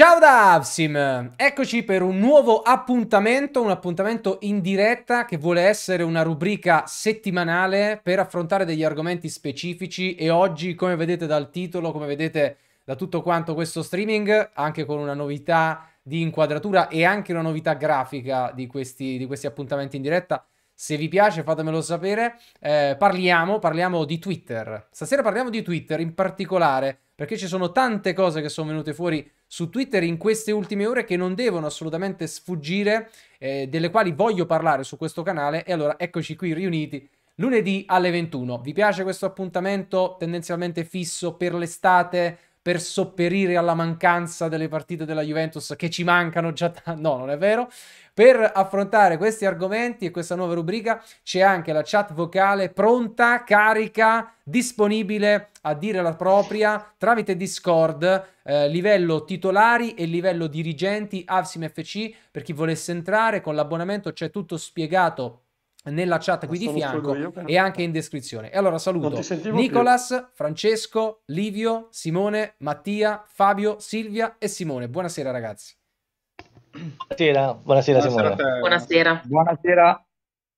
Ciao da Avsim, eccoci per un nuovo appuntamento, un appuntamento in diretta che vuole essere una rubrica settimanale per affrontare degli argomenti specifici e oggi, come vedete dal titolo, come vedete da tutto quanto questo streaming, anche con una novità di inquadratura e anche una novità grafica di questi, di questi appuntamenti in diretta, se vi piace fatemelo sapere, eh, parliamo, parliamo di Twitter. Stasera parliamo di Twitter in particolare perché ci sono tante cose che sono venute fuori su Twitter in queste ultime ore che non devono assolutamente sfuggire, eh, delle quali voglio parlare su questo canale. E allora eccoci qui riuniti lunedì alle 21. Vi piace questo appuntamento tendenzialmente fisso per l'estate? per sopperire alla mancanza delle partite della Juventus che ci mancano già t- no non è vero per affrontare questi argomenti e questa nuova rubrica c'è anche la chat vocale pronta, carica, disponibile a dire la propria tramite Discord, eh, livello titolari e livello dirigenti Avsim FC per chi volesse entrare con l'abbonamento c'è tutto spiegato nella chat qui di fianco e anche in descrizione. E allora saluto Nicolas, più. Francesco, Livio, Simone, Mattia, Fabio, Silvia e Simone. Buonasera ragazzi. Buonasera, buonasera, Simone. Buonasera. Buonasera.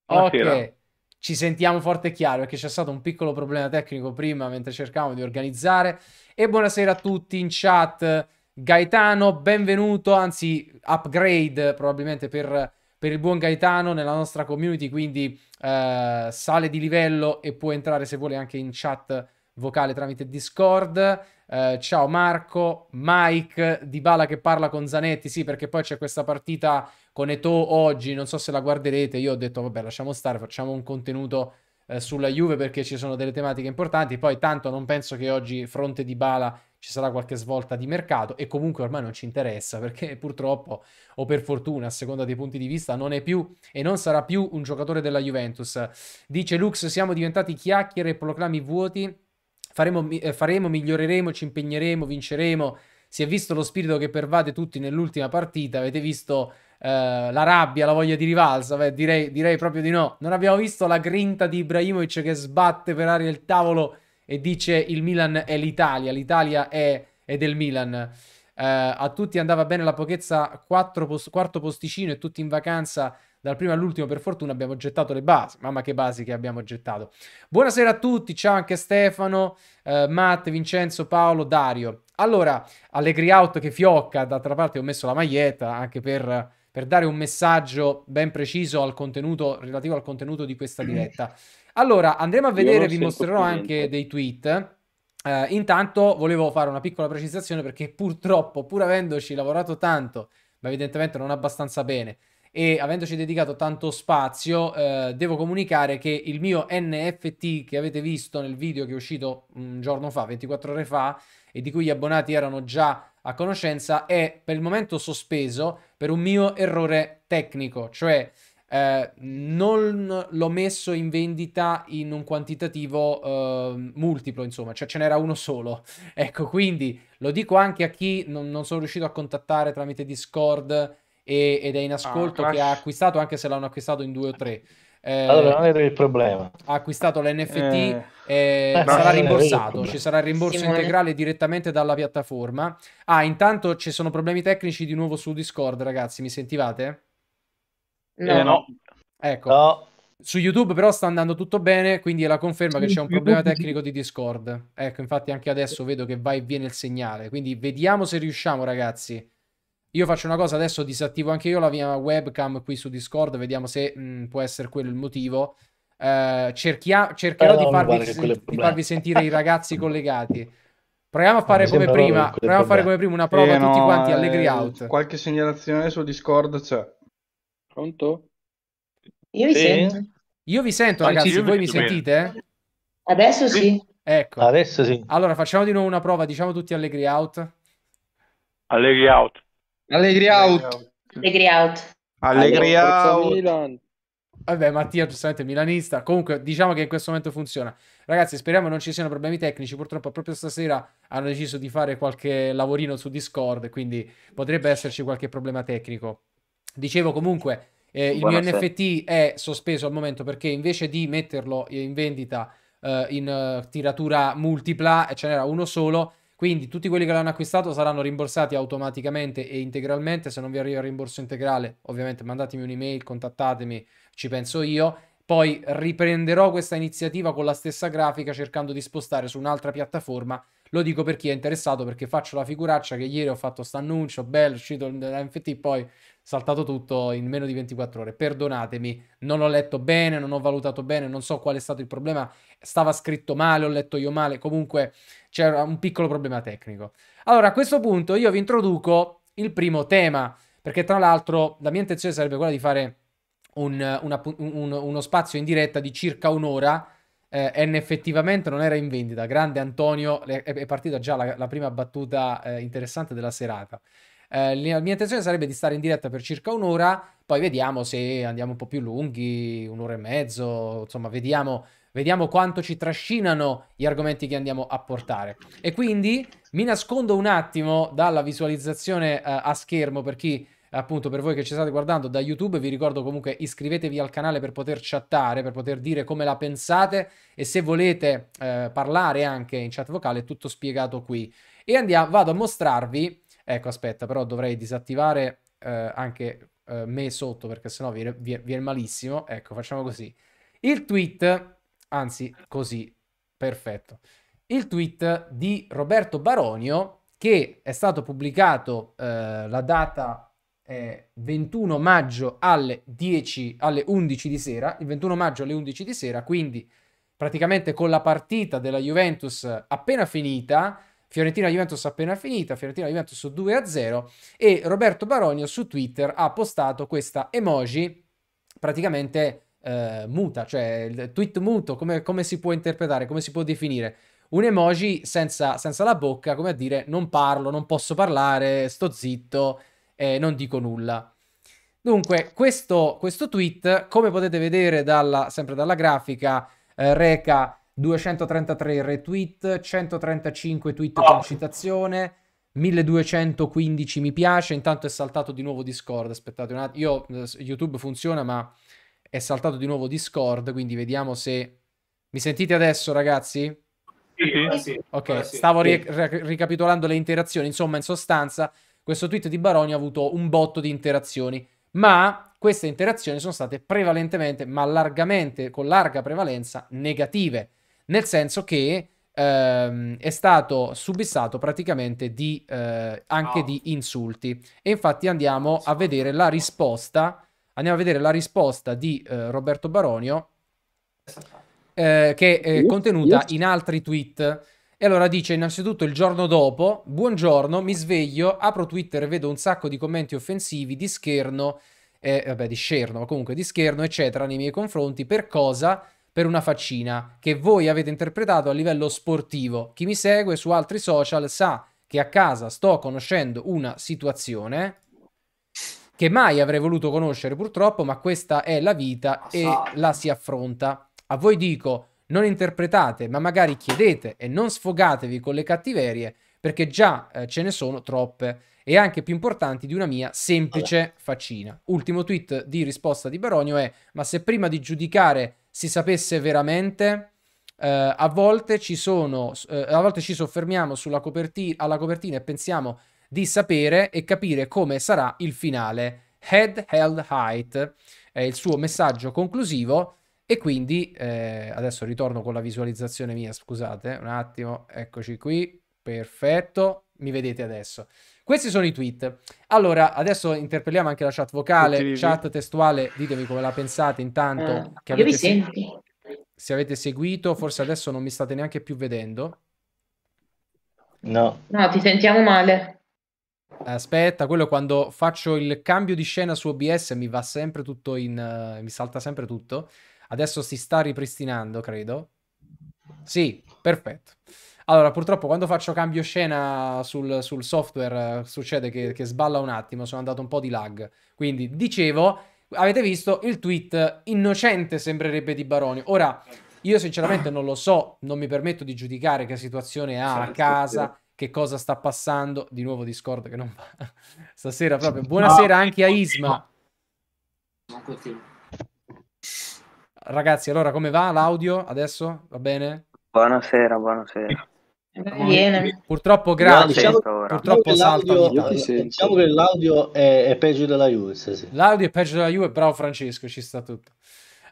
buonasera. Ok, ci sentiamo forte e chiaro perché c'è stato un piccolo problema tecnico prima mentre cercavamo di organizzare. E buonasera a tutti in chat. Gaetano, benvenuto, anzi upgrade probabilmente per, per il buon Gaetano nella nostra community, quindi eh, sale di livello e può entrare se vuole anche in chat vocale tramite Discord. Uh, ciao Marco, Mike di Bala che parla con Zanetti. Sì, perché poi c'è questa partita con Eto oggi. Non so se la guarderete. Io ho detto, vabbè, lasciamo stare, facciamo un contenuto uh, sulla Juve perché ci sono delle tematiche importanti. Poi, tanto non penso che oggi, fronte di Bala, ci sarà qualche svolta di mercato. E comunque ormai non ci interessa perché purtroppo, o per fortuna, a seconda dei punti di vista, non è più e non sarà più un giocatore della Juventus. Dice Lux: Siamo diventati chiacchiere e proclami vuoti faremo, eh, faremo, miglioreremo, ci impegneremo, vinceremo. Si è visto lo spirito che pervade tutti nell'ultima partita, avete visto eh, la rabbia, la voglia di rivalsa, Beh, direi, direi proprio di no. Non abbiamo visto la grinta di Ibrahimovic che sbatte per aria il tavolo e dice il Milan è l'Italia, l'Italia è, è del Milan. Eh, a tutti andava bene la pochezza post quarto posticino e tutti in vacanza dal primo all'ultimo per fortuna abbiamo gettato le basi mamma che basi che abbiamo gettato buonasera a tutti ciao anche Stefano eh, Matt Vincenzo Paolo Dario allora Allegri out che fiocca d'altra parte ho messo la maglietta anche per, per dare un messaggio ben preciso al contenuto relativo al contenuto di questa diretta allora andremo a vedere vi mostrerò niente. anche dei tweet Uh, intanto volevo fare una piccola precisazione perché purtroppo, pur avendoci lavorato tanto, ma evidentemente non abbastanza bene, e avendoci dedicato tanto spazio, uh, devo comunicare che il mio NFT che avete visto nel video che è uscito un giorno fa, 24 ore fa, e di cui gli abbonati erano già a conoscenza, è per il momento sospeso per un mio errore tecnico, cioè eh, non l'ho messo in vendita in un quantitativo eh, multiplo, insomma, cioè ce n'era uno solo. Ecco, quindi lo dico anche a chi non, non sono riuscito a contattare tramite Discord e, ed è in ah, ascolto, ah, che ha acquistato, anche se l'hanno acquistato in due o tre. Eh, allora non è il problema. Ha acquistato l'NFT eh, eh, sarà rimborsato. Ci sarà il rimborso Simone. integrale direttamente dalla piattaforma. Ah, intanto ci sono problemi tecnici di nuovo su Discord, ragazzi. Mi sentivate? Eh, no. Eh, no. Ecco. No. Su YouTube però sta andando tutto bene, quindi è la conferma che c'è un problema tecnico di Discord. Ecco, infatti anche adesso vedo che va e viene il segnale, quindi vediamo se riusciamo ragazzi. Io faccio una cosa, adesso disattivo anche io la mia webcam qui su Discord, vediamo se mh, mm, può essere quello il motivo. Eh, cerchia... cercherò di, farvi sen- di farvi sentire i ragazzi collegati. Proviamo a fare, come prima. Proviamo a fare come prima, una prova eh, tutti no, quanti, allegri eh, out. Qualche segnalazione su Discord c'è. Pronto? Io vi sì. sento. Io vi sento, Anzi, ragazzi. Voi mi bene. sentite? Eh? Adesso sì. Ecco. Adesso sì. Allora, facciamo di nuovo una prova. Diciamo tutti allegri out. Allegri out. Allegri out. Allegri out. Allegri out. Vabbè, Mattia, giustamente milanista. Comunque, diciamo che in questo momento funziona. Ragazzi, speriamo non ci siano problemi tecnici. Purtroppo, proprio stasera hanno deciso di fare qualche lavorino su Discord. Quindi potrebbe esserci qualche problema tecnico. Dicevo comunque, eh, il mio NFT è sospeso al momento perché invece di metterlo in vendita eh, in eh, tiratura multipla, ce n'era uno solo. Quindi tutti quelli che l'hanno acquistato saranno rimborsati automaticamente e integralmente. Se non vi arriva il rimborso integrale, ovviamente mandatemi un'email, contattatemi, ci penso io. Poi riprenderò questa iniziativa con la stessa grafica cercando di spostare su un'altra piattaforma. Lo dico per chi è interessato perché faccio la figuraccia che ieri ho fatto questo annuncio, bello, uscito l'NFT, poi saltato tutto in meno di 24 ore. Perdonatemi, non ho letto bene, non ho valutato bene, non so qual è stato il problema. Stava scritto male, ho letto io male, comunque c'era un piccolo problema tecnico. Allora, a questo punto io vi introduco il primo tema, perché tra l'altro la mia intenzione sarebbe quella di fare un, una, un, uno spazio in diretta di circa un'ora. Eh, N effettivamente non era in vendita. Grande Antonio, è, è partita già la, la prima battuta eh, interessante della serata. Eh, la mia intenzione sarebbe di stare in diretta per circa un'ora, poi vediamo se andiamo un po' più lunghi, un'ora e mezzo, insomma, vediamo, vediamo quanto ci trascinano gli argomenti che andiamo a portare. E quindi mi nascondo un attimo dalla visualizzazione eh, a schermo per chi appunto per voi che ci state guardando da YouTube, vi ricordo comunque iscrivetevi al canale per poter chattare, per poter dire come la pensate e se volete eh, parlare anche in chat vocale è tutto spiegato qui. E andiamo, vado a mostrarvi, ecco aspetta però dovrei disattivare eh, anche eh, me sotto perché sennò viene, viene malissimo, ecco facciamo così. Il tweet, anzi così, perfetto. Il tweet di Roberto Baronio che è stato pubblicato eh, la data eh, 21 maggio alle, 10, alle 11 di sera, il 21 maggio alle 11 di sera, quindi praticamente con la partita della Juventus appena finita, Fiorentina-Juventus appena finita, Fiorentina-Juventus 2-0 e Roberto Baronio su Twitter ha postato questa emoji praticamente eh, muta, cioè il tweet muto, come, come, si può interpretare, come si può definire? Un emoji senza, senza la bocca, come a dire non parlo, non posso parlare, sto zitto, eh, non dico nulla. Dunque, questo, questo, tweet, come potete vedere dalla, sempre dalla grafica, eh, reca 233 retweet, 135 tweet oh. con citazione, 1215 mi piace, intanto è saltato di nuovo Discord, aspettate un attimo, eh, YouTube funziona ma è saltato di nuovo Discord, quindi vediamo se... Mi sentite adesso ragazzi? Sì, sì. Ok, stavo ri- ricapitolando le interazioni, insomma in sostanza questo tweet di Baroni ha avuto un botto di interazioni, ma queste interazioni sono state prevalentemente, ma largamente, con larga prevalenza, negative, nel senso che ehm, è stato subissato praticamente di, eh, anche oh. di insulti. E infatti andiamo a vedere la risposta, andiamo a vedere la risposta di eh, Roberto Baronio, eh, che è contenuta in altri tweet. E allora dice innanzitutto il giorno dopo, buongiorno, mi sveglio, apro Twitter e vedo un sacco di commenti offensivi, di scherno, eh, vabbè di scherno, ma comunque di scherno, eccetera, nei miei confronti, per cosa? Per una faccina che voi avete interpretato a livello sportivo. Chi mi segue su altri social sa che a casa sto conoscendo una situazione che mai avrei voluto conoscere purtroppo, ma questa è la vita e la si affronta. A voi dico, non interpretate, ma magari chiedete e non sfogatevi con le cattiverie, perché già eh, ce ne sono troppe e anche più importanti di una mia semplice Vabbè. faccina. Ultimo tweet di risposta di Baronio è: Ma se prima di giudicare si sapesse veramente. Eh, a, volte ci sono, eh, a volte ci soffermiamo sulla coperti- alla copertina e pensiamo di sapere e capire come sarà il finale. Head held height è il suo messaggio conclusivo e quindi eh, adesso ritorno con la visualizzazione mia, scusate, un attimo, eccoci qui, perfetto, mi vedete adesso. Questi sono i tweet. Allora, adesso interpelliamo anche la chat vocale, chat testuale, ditemi come la pensate intanto. Uh, che avete se... se avete seguito, forse adesso non mi state neanche più vedendo. No. No, ti sentiamo male. Aspetta, quello quando faccio il cambio di scena su OBS mi va sempre tutto in... Uh, mi salta sempre tutto. Adesso si sta ripristinando, credo. Sì, perfetto. Allora, purtroppo quando faccio cambio scena sul, sul software succede che, che, sballa un attimo, sono andato un po' di lag. Quindi, dicevo, avete visto il tweet innocente sembrerebbe di Baroni. Ora, io sinceramente non lo so, non mi permetto di giudicare che situazione ha a casa, che cosa sta passando. Di nuovo Discord che non va. Stasera proprio. Buonasera anche a Isma. Non continuo. Ragazzi, allora come va l'audio adesso? Va bene? Buonasera, buonasera. Viene. Purtroppo grazie. diciamo, purtroppo salto. diciamo, diciamo che l'audio è, è, peggio della Juve. Sì. L'audio è peggio della Juve, bravo Francesco, ci sta tutto.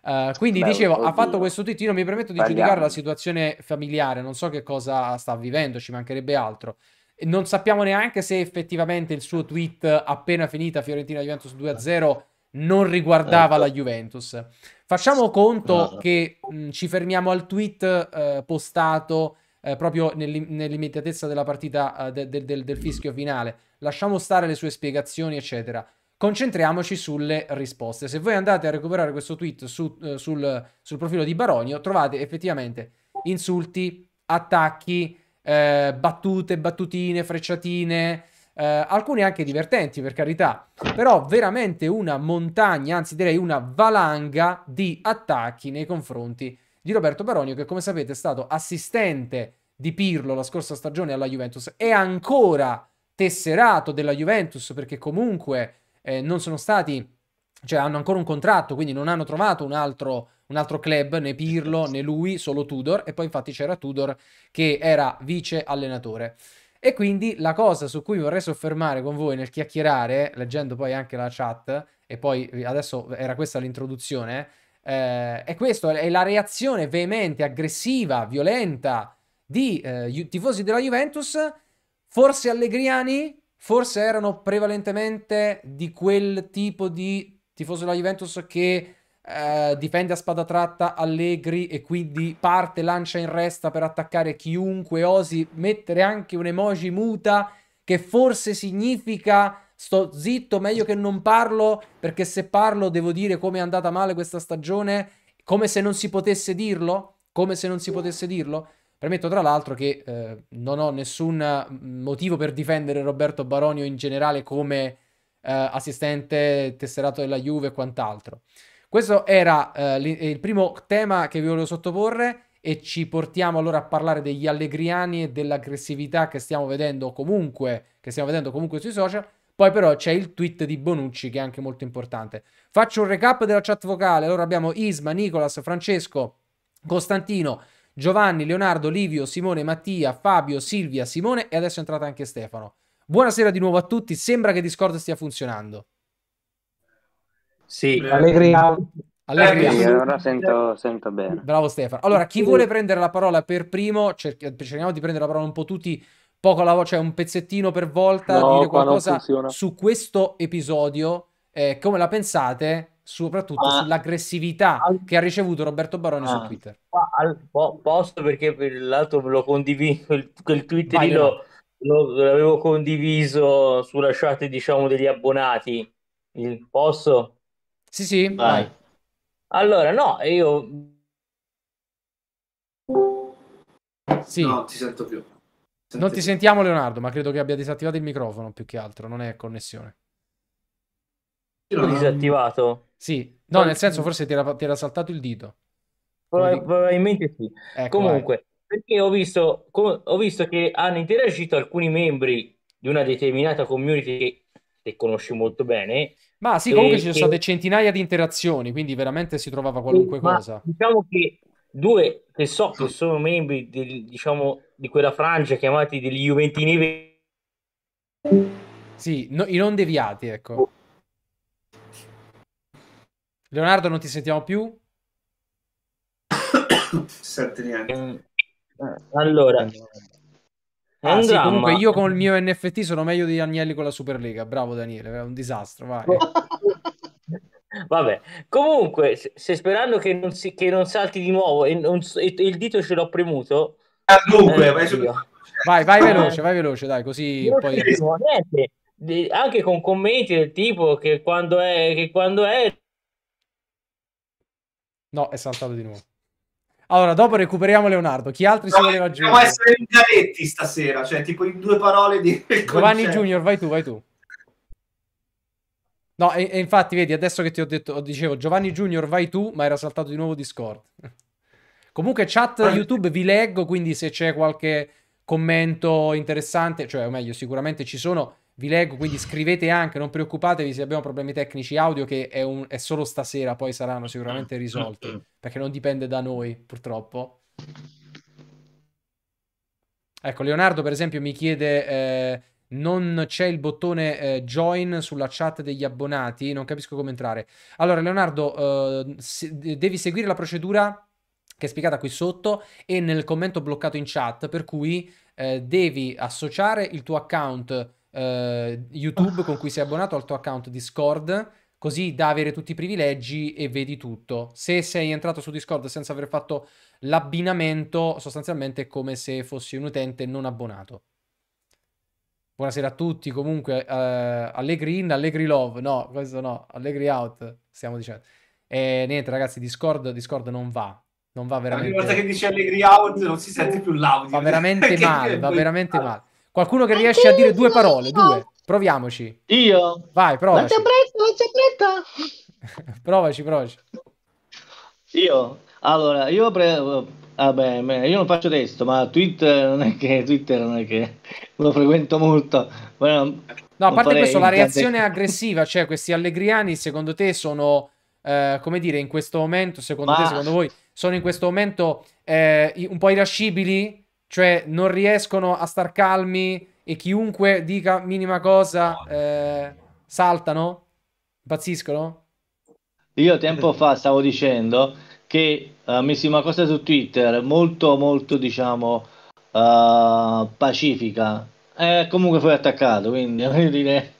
Uh, quindi Beh, dicevo, oddio. ha fatto questo titolo. Mi permetto di Parliamo. giudicare la situazione familiare, non so che cosa sta vivendo, ci mancherebbe altro. Non sappiamo neanche se effettivamente il suo tweet appena finita Fiorentina Juventus 2-0 non riguardava ecco. la Juventus. Facciamo conto ah. che mh, mm, ci fermiamo al tweet eh, postato eh, proprio nell'immediatezza della partita eh, del, del, del fischio finale. Lasciamo stare le sue spiegazioni, eccetera concentriamoci sulle risposte. Se voi andate a recuperare questo tweet su, eh, sul, sul, profilo di Baronio, trovate effettivamente insulti, attacchi, eh, battute, battutine, frecciatine, eh, alcuni anche divertenti per carità, però veramente una montagna, anzi direi una valanga di attacchi nei confronti di Roberto Baronio che come sapete è stato assistente di Pirlo la scorsa stagione alla Juventus è ancora tesserato della Juventus perché comunque eh, non sono stati cioè hanno ancora un contratto, quindi non hanno trovato un altro, un altro, club, né Pirlo né lui, solo Tudor. E poi infatti c'era Tudor che era vice allenatore. E quindi la cosa su cui vorrei soffermare con voi nel chiacchierare, leggendo poi anche la chat, e poi eh, adesso era questa l'introduzione, eh, è questo, è la reazione veemente, aggressiva, violenta di eh, tifosi della Juventus, forse allegriani, forse erano prevalentemente di quel tipo di tifoso della Juventus che eh, difende a spada tratta Allegri e quindi parte, lancia in resta per attaccare chiunque osi mettere anche un emoji muta che forse significa sto zitto, meglio che non parlo perché se parlo devo dire come è andata male questa stagione, come se non si potesse dirlo, come se non si potesse dirlo. Premetto tra l'altro che eh, non ho nessun mm, motivo per difendere Roberto Baronio in generale come eh, assistente tesserato della Juve e quant'altro. Questo era eh, eh, il primo tema che vi volevo sottoporre e ci portiamo allora a parlare degli allegriani e dell'aggressività che stiamo vedendo comunque, che stiamo vedendo comunque sui social. Poi però c'è il tweet di Bonucci che è anche molto importante. Faccio un recap della chat vocale. Allora abbiamo Isma, Nicolas, Francesco, Costantino, Giovanni, Leonardo, Livio, Simone, Mattia, Fabio, Silvia, Simone e adesso è entrata anche Stefano. Buonasera di nuovo a tutti, sembra che Discord stia funzionando. Sì. Allegri Allegri. Eh, allora sento, sento, bene. Bravo Stefano. Allora, chi vuole prendere la parola per primo, cerchiamo di prendere la parola un po' tutti, poco alla voce, cioè un pezzettino per volta, no, dire qualcosa su questo episodio, eh, come la pensate, soprattutto ah. sull'aggressività ah. che ha ricevuto Roberto Baroni ah. su Twitter. Ah, al, posso perché per l'altro lo condivido, quel, Twitter lì lo, lo, l'avevo condiviso sulla chat, diciamo, degli abbonati. Il, posso? Sì, sì, vai. Allora, no, io... Sì. No, ti sento più. Non ti sentiamo Leonardo, ma credo che abbia disattivato il microfono più che altro, non è connessione. L'ho disattivato? Sì, no, nel senso forse ti era, ti era saltato il dito. Probabilmente sì. Ecco, Comunque, perché ho visto, ho visto, che hanno interagito alcuni membri di una determinata community che, che conosci molto bene, ma sì, comunque e, ci sono state centinaia di interazioni, quindi veramente si trovava qualunque ma, cosa. Diciamo che due che so che sono membri del, diciamo, di quella frangia chiamati degli Juventini sì, no, i non deviati, ecco. Leonardo, non ti sentiamo più? Senti niente. Allora, ah, sì, comunque io con il mio NFT sono meglio di Agnelli con la Superlega. Bravo Daniele, è un disastro, vai. Vabbè, comunque, se sperando che non, si, che non salti di nuovo e, non, e, il dito ce l'ho premuto. Ah, dunque, eh, vai, vai, vai eh. veloce, vai veloce, dai, così non poi... Niente. Anche con commenti del tipo che quando è... Che quando è... No, è saltato di nuovo. Allora, dopo recuperiamo Leonardo. Chi altri si voleva aggiungere? Dobbiamo essere in Garetti stasera, cioè tipo in due parole di... Giovanni Junior, vai tu, vai tu. No, e, e, infatti, vedi, adesso che ti ho detto, dicevo Giovanni Junior, vai tu, ma era saltato di nuovo Discord. Comunque, chat YouTube vi leggo, quindi se c'è qualche commento interessante, cioè, o meglio, sicuramente ci sono vi leggo, quindi scrivete anche, non preoccupatevi se abbiamo problemi tecnici audio che è, un, è solo stasera, poi saranno sicuramente risolti, perché non dipende da noi purtroppo. Ecco, Leonardo per esempio mi chiede... Eh, non c'è il bottone eh, join sulla chat degli abbonati, non capisco come entrare. Allora, Leonardo, eh, se, devi seguire la procedura che è spiegata qui sotto e nel commento bloccato in chat, per cui eh, devi associare il tuo account eh, YouTube con cui sei abbonato al tuo account Discord, così da avere tutti i privilegi e vedi tutto. Se sei entrato su Discord senza aver fatto l'abbinamento, sostanzialmente è come se fossi un utente non abbonato. Buonasera a tutti, comunque eh, Allegri in, Allegri love, no, questo no, Allegri out, stiamo dicendo. E niente ragazzi, Discord, Discord non va, non va veramente... Ogni volta che dice Allegri out non si sente più l'audio. Va veramente male, va veramente male. Qualcuno che riesce a dire due parole, due. Proviamoci. Io? Vai, provaci. Non c'è fretta, non c'è fretta. provaci, provaci. Io? Allora, io pre... Vabbè, io non faccio testo, ma Twitter non è che, Twitter non è che lo frequento molto. Non... no, a parte questo, la reazione aggressiva, cioè questi allegriani, secondo te sono, eh, come dire, in questo momento, secondo ma... te, secondo voi, sono in questo momento eh, un po' irascibili? Cioè, non riescono a star calmi e chiunque dica minima cosa eh, saltano? Impazziscono? Io tempo fa stavo dicendo che uh, eh, messi una cosa su Twitter molto, molto, diciamo, uh, pacifica. Eh, comunque fu attaccato, quindi voglio dire...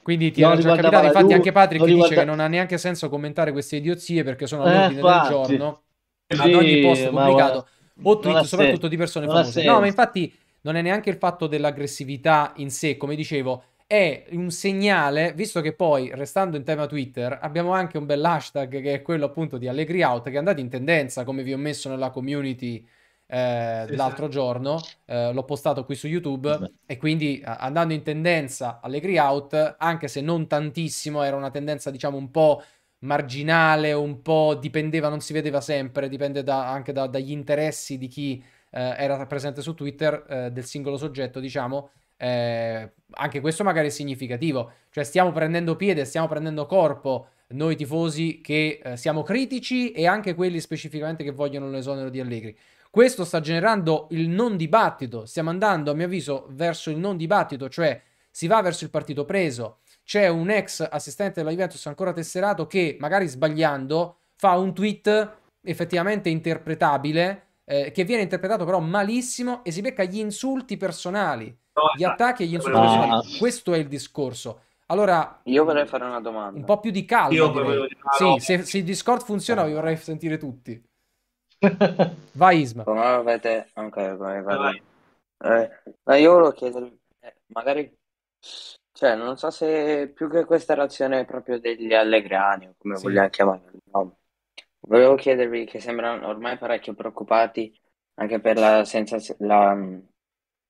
Quindi ti non era già capitato, infatti anche Patrick riguarda... dice che non ha neanche senso commentare queste idiozie perché sono eh, all'ordine eh, del giorno sì, ad ogni post pubblicato. Ma o tweet soprattutto di persone non famose. No, ma infatti non è neanche il fatto dell'aggressività in sé, come dicevo, è un segnale, visto che poi, restando in tema Twitter, abbiamo anche un bel hashtag che è quello appunto di Allegri Out, che è andato in tendenza, come vi ho messo nella community eh, sì, l'altro sì. giorno, eh, l'ho postato qui su YouTube, sì. e quindi andando in tendenza Allegri Out, anche se non tantissimo, era una tendenza diciamo un po' marginale, un po' dipendeva, non si vedeva sempre, dipende da, anche da, dagli interessi di chi eh, era presente su Twitter eh, del singolo soggetto, diciamo. Eh, anche questo magari è significativo, cioè stiamo prendendo piede, stiamo prendendo corpo noi tifosi che eh, siamo critici e anche quelli specificamente che vogliono l'esonero di Allegri. Questo sta generando il non dibattito, stiamo andando a mio avviso verso il non dibattito, cioè si va verso il partito preso, c'è un ex assistente della Juventus ancora tesserato che, magari sbagliando, fa un tweet effettivamente interpretabile, eh, che viene interpretato però malissimo e si becca gli insulti personali, gli esatto. attacchi e gli insulti no. personali. Questo è il discorso. Allora, io vorrei fare una domanda. Un po' più di calma. Io dire ah, sì, no. se, il Discord funziona, vi vorrei sentire tutti. Vai, Isma. Come avete... Ok, vai, vai. vai. Eh, io volevo chiedere, eh, magari cioè, non so se più che questa è proprio degli Allegrani, o come Sì. vogliamo chiamarli, no. Volevo chiedervi che sembrano ormai parecchio preoccupati anche per la, sensaz- la mh, mm,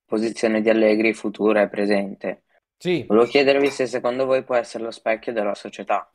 posizione di Allegri futura e presente. Sì, Volevo chiedervi se secondo voi può essere lo specchio della società.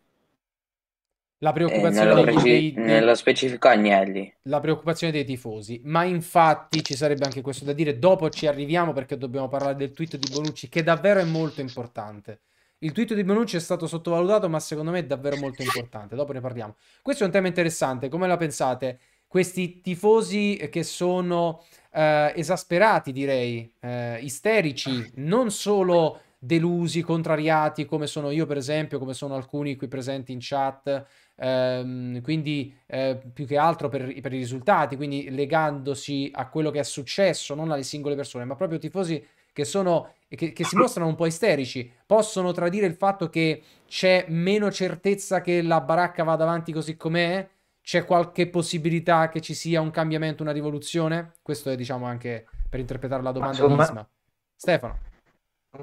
La eh, preoccupazione eh, preci- dei, dei, nello specifico Agnelli. La preoccupazione dei tifosi. Ma infatti ci sarebbe anche questo da dire. Dopo ci arriviamo perché dobbiamo parlare del tweet di Bonucci, che davvero è molto importante. Il tweet di Bonucci è stato sottovalutato, ma secondo me è davvero molto importante. Dopo ne parliamo. Questo è un tema interessante. Come la pensate? Questi tifosi che sono eh, esasperati, direi, eh, isterici, non solo delusi, contrariati, come sono io, per esempio, come sono alcuni qui presenti in chat ehm, quindi eh, più che altro per, per, i risultati, quindi legandosi a quello che è successo, non alle singole persone, ma proprio tifosi che, sono, che, che si mostrano un po' isterici, possono tradire il fatto che c'è meno certezza che la baracca vada avanti così com'è? C'è qualche possibilità che ci sia un cambiamento, una rivoluzione? Questo è diciamo anche per interpretare la domanda. Ma, me... Stefano.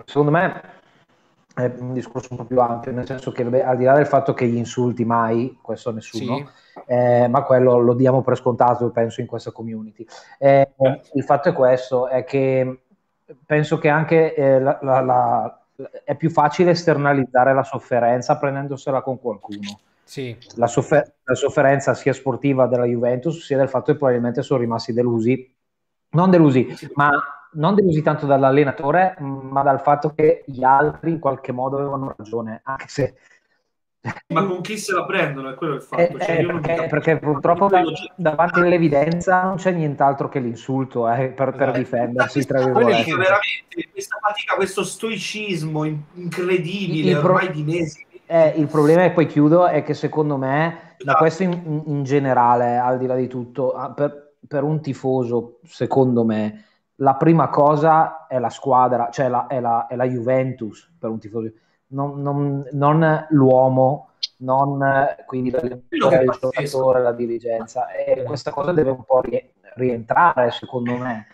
Secondo me è un discorso un po' più ampio, nel senso che al di là del fatto che gli insulti mai, questo nessuno, sì. eh, ma quello lo diamo per scontato, penso, in questa community. Eh, certo. il fatto è questo, è che penso che anche eh, la, la, la, è più facile esternalizzare la sofferenza prendendosela con qualcuno. Sì. Soffer- la, sofferenza sia sportiva della Juventus, sia del fatto che probabilmente sono rimasti delusi, non delusi, sì. ma non delusi tanto dall'allenatore, ma dal fatto che gli altri in qualche modo avevano ragione, anche se... Ma con chi se la prendono è quello il fatto. Eh, cioè, eh, perché, perché, purtroppo davanti all'evidenza non c'è nient'altro che l'insulto eh, per, per esatto. difendersi. Tra virgolette. veramente questa fatica, questo stoicismo incredibile il, ormai pro... di mesi. Eh, il problema, e poi chiudo, è che secondo me, esatto. da questo in, in, generale, al di là di tutto, per, per un tifoso, secondo me, la prima cosa è la squadra, cioè la, è, la, è, la, Juventus per un tifoso, non, non, non l'uomo, non quindi il giocatore, la dirigenza. E questa cosa deve un po' rientrare, secondo me,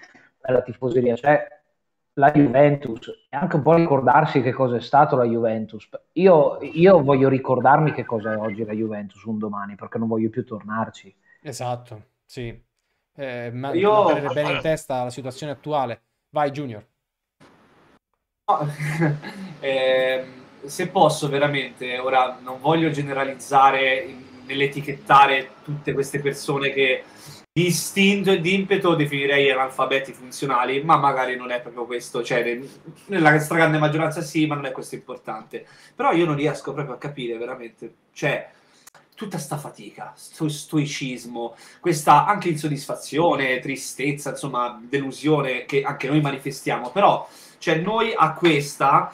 nella tifoseria. Cioè, la Juventus e anche un po' ricordarsi che cosa è stato la Juventus. Io, io voglio ricordarmi che cosa è oggi la Juventus un domani perché non voglio più tornarci. Esatto, sì eh, ma Io... mantenere bene in testa la situazione attuale. Vai, Junior. No. eh, se posso veramente, ora non voglio generalizzare nell'etichettare tutte queste persone che di istinto e di impeto definirei analfabeti funzionali, ma magari non è proprio questo, cioè nella stragrande maggioranza sì, ma non è questo importante. Però io non riesco proprio a capire veramente, cioè tutta questa fatica, questo stoicismo, questa anche insoddisfazione, tristezza, insomma, delusione che anche noi manifestiamo, però cioè noi a questa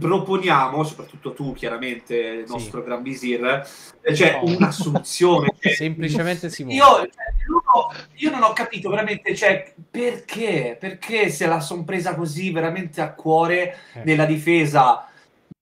proponiamo, soprattutto tu chiaramente, il nostro sì. Gran Visir, eh, cioè no. una soluzione. Cioè, Semplicemente si muove. Io, cioè, io, non ho capito veramente cioè, perché, perché se la son presa così veramente a cuore eh. nella difesa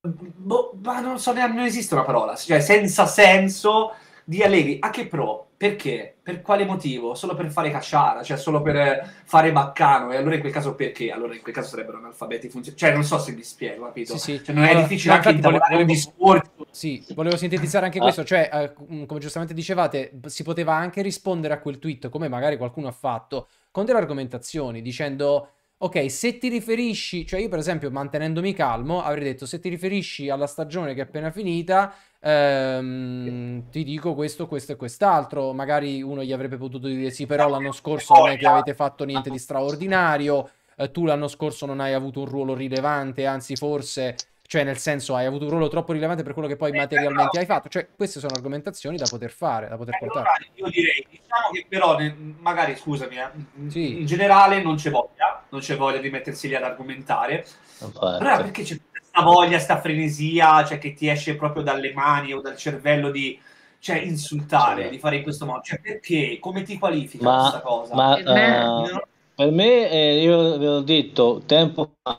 boh, ma non so neanche, non esiste una parola, cioè senza senso di Allegri. A che pro? Perché? Per quale motivo? Solo per fare cacciara, cioè solo per fare baccano. E allora in quel caso perché? Allora in quel caso sarebbero analfabeti funzionali. Cioè non so se mi spiego, capito? Sì, sì. Cioè, non allora, è difficile anche intavolare volevo... un discorso. Sì, volevo sintetizzare anche ah. questo, cioè eh, come giustamente dicevate, si poteva anche rispondere a quel tweet, come magari qualcuno ha fatto, con delle argomentazioni, dicendo Ok, se ti riferisci, cioè io per esempio mantenendomi calmo avrei detto se ti riferisci alla stagione che è appena finita, ehm, ti dico questo, questo e quest'altro, magari uno gli avrebbe potuto dire sì, però l'anno scorso non è che avete fatto niente di straordinario, eh, tu l'anno scorso non hai avuto un ruolo rilevante, anzi forse cioè, nel senso, hai avuto un ruolo troppo rilevante per quello che poi eh, materialmente però... hai fatto. Cioè, queste sono argomentazioni da poter fare, da poter eh, portare. Allora, io direi, diciamo che però, ne, magari, scusami, eh, sì. in generale non c'è voglia, non c'è voglia di mettersi lì ad argomentare. Però perché c'è questa voglia, questa frenesia, cioè che ti esce proprio dalle mani o dal cervello di cioè insultare, sì. di fare in questo modo. Cioè, perché? Come ti qualifica ma, questa cosa? Ma, eh, uh, non... Per me, eh, io ve l'ho detto, tempo fa...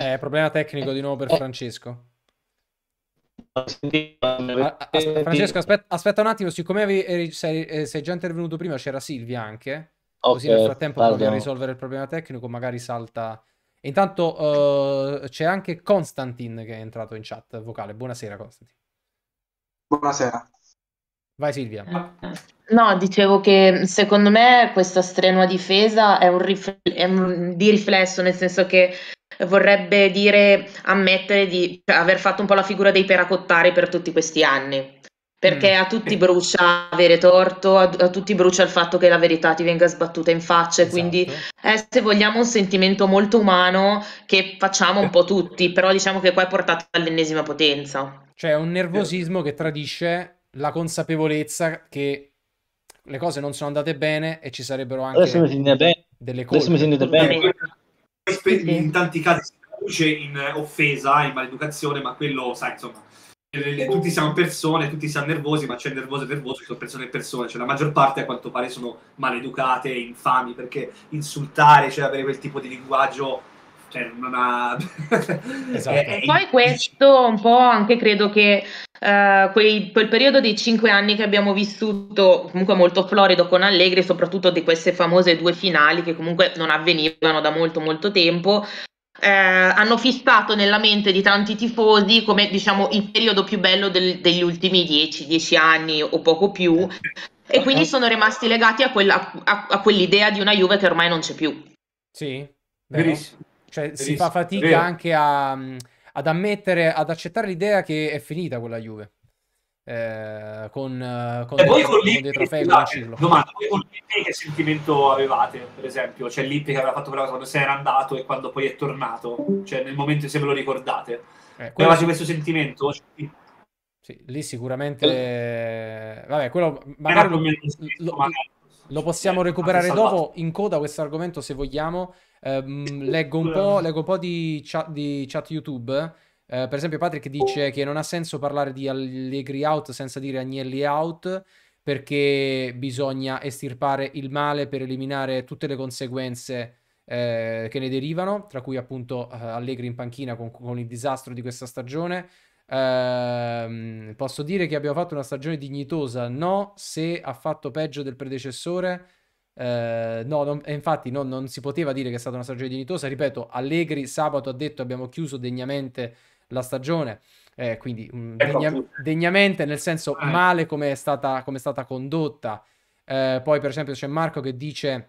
Eh, problema tecnico di nuovo per eh. Francesco. Aspetta, Francesco, aspetta, aspetta, un attimo, siccome avevi, sei, eh, sei, già intervenuto prima, c'era Silvia anche. Okay, così nel frattempo provi a risolvere il problema tecnico, magari salta. Intanto uh, c'è anche Constantin che è entrato in chat vocale. Buonasera, Constantin. Buonasera. Vai Silvia. Eh, eh. No, dicevo che secondo me questa strenua difesa è, un rif- è un, di riflesso, nel senso che vorrebbe dire ammettere di cioè, aver fatto un po' la figura dei peracottari per tutti questi anni. Perché mm. a tutti brucia avere torto, a, a, tutti brucia il fatto che la verità ti venga sbattuta in faccia. Esatto. Quindi eh, è, se vogliamo, un sentimento molto umano che facciamo un po' tutti, però diciamo che qua è portato all'ennesima potenza. Cioè, un nervosismo che tradisce la consapevolezza che le cose non sono andate bene e ci sarebbero anche Adesso mi bene. delle cose. Adesso mi sentite bene. In tanti casi si traduce in offesa, in maleducazione, ma quello, sai, insomma, eh, eh, tutti siamo persone, tutti siamo nervosi, ma c'è nervoso e nervoso, sono persone e persone, cioè la maggior parte a quanto pare sono maleducate, infami, perché insultare, cioè avere quel tipo di linguaggio cioè non ha... esatto. Eh, eh, e poi questo un po' anche credo che uh, eh, quel, quel, periodo dei cinque anni che abbiamo vissuto comunque molto florido con Allegri, soprattutto di queste famose due finali che comunque non avvenivano da molto molto tempo, eh, hanno fissato nella mente di tanti tifosi come diciamo il periodo più bello del, degli ultimi 10-10 anni o poco più e quindi sono rimasti legati a, quella, a, a, quell'idea di una Juve che ormai non c'è più. Sì, verissimo. Cioè, si fa fatica Vero. anche a, mm, ad ammettere, ad accettare l'idea che è finita quella Juve. Eh, con, eh, con, e voi con, con con Lippi che sentimento avevate per esempio cioè Lippi che aveva fatto quella quando se n'era andato e quando poi è tornato cioè nel momento se ve lo ricordate eh, quello... avevate questo sentimento cioè... sì, lì sicuramente eh. vabbè quello magari lo, lo, lo, possiamo eh, recuperare dopo in coda questo argomento se vogliamo Um, leggo, un po', leggo, un po', di chat, di chat YouTube. Uh, per esempio, Patrick dice che non ha senso parlare di Allegri out senza dire Agnelli out perché bisogna estirpare il male per eliminare tutte le conseguenze eh, che ne derivano, tra cui appunto uh, Allegri in panchina con, con, il disastro di questa stagione. Uh, posso dire che abbiamo fatto una stagione dignitosa? No, se ha fatto peggio del predecessore eh, no, non, infatti no, non si poteva dire che è stata una stagione dignitosa. Ripeto, Allegri sabato ha detto abbiamo chiuso degnamente la stagione. Eh, quindi mm, degna, degnamente nel senso eh. male come è stata, come è stata condotta. Eh, poi per esempio c'è Marco che dice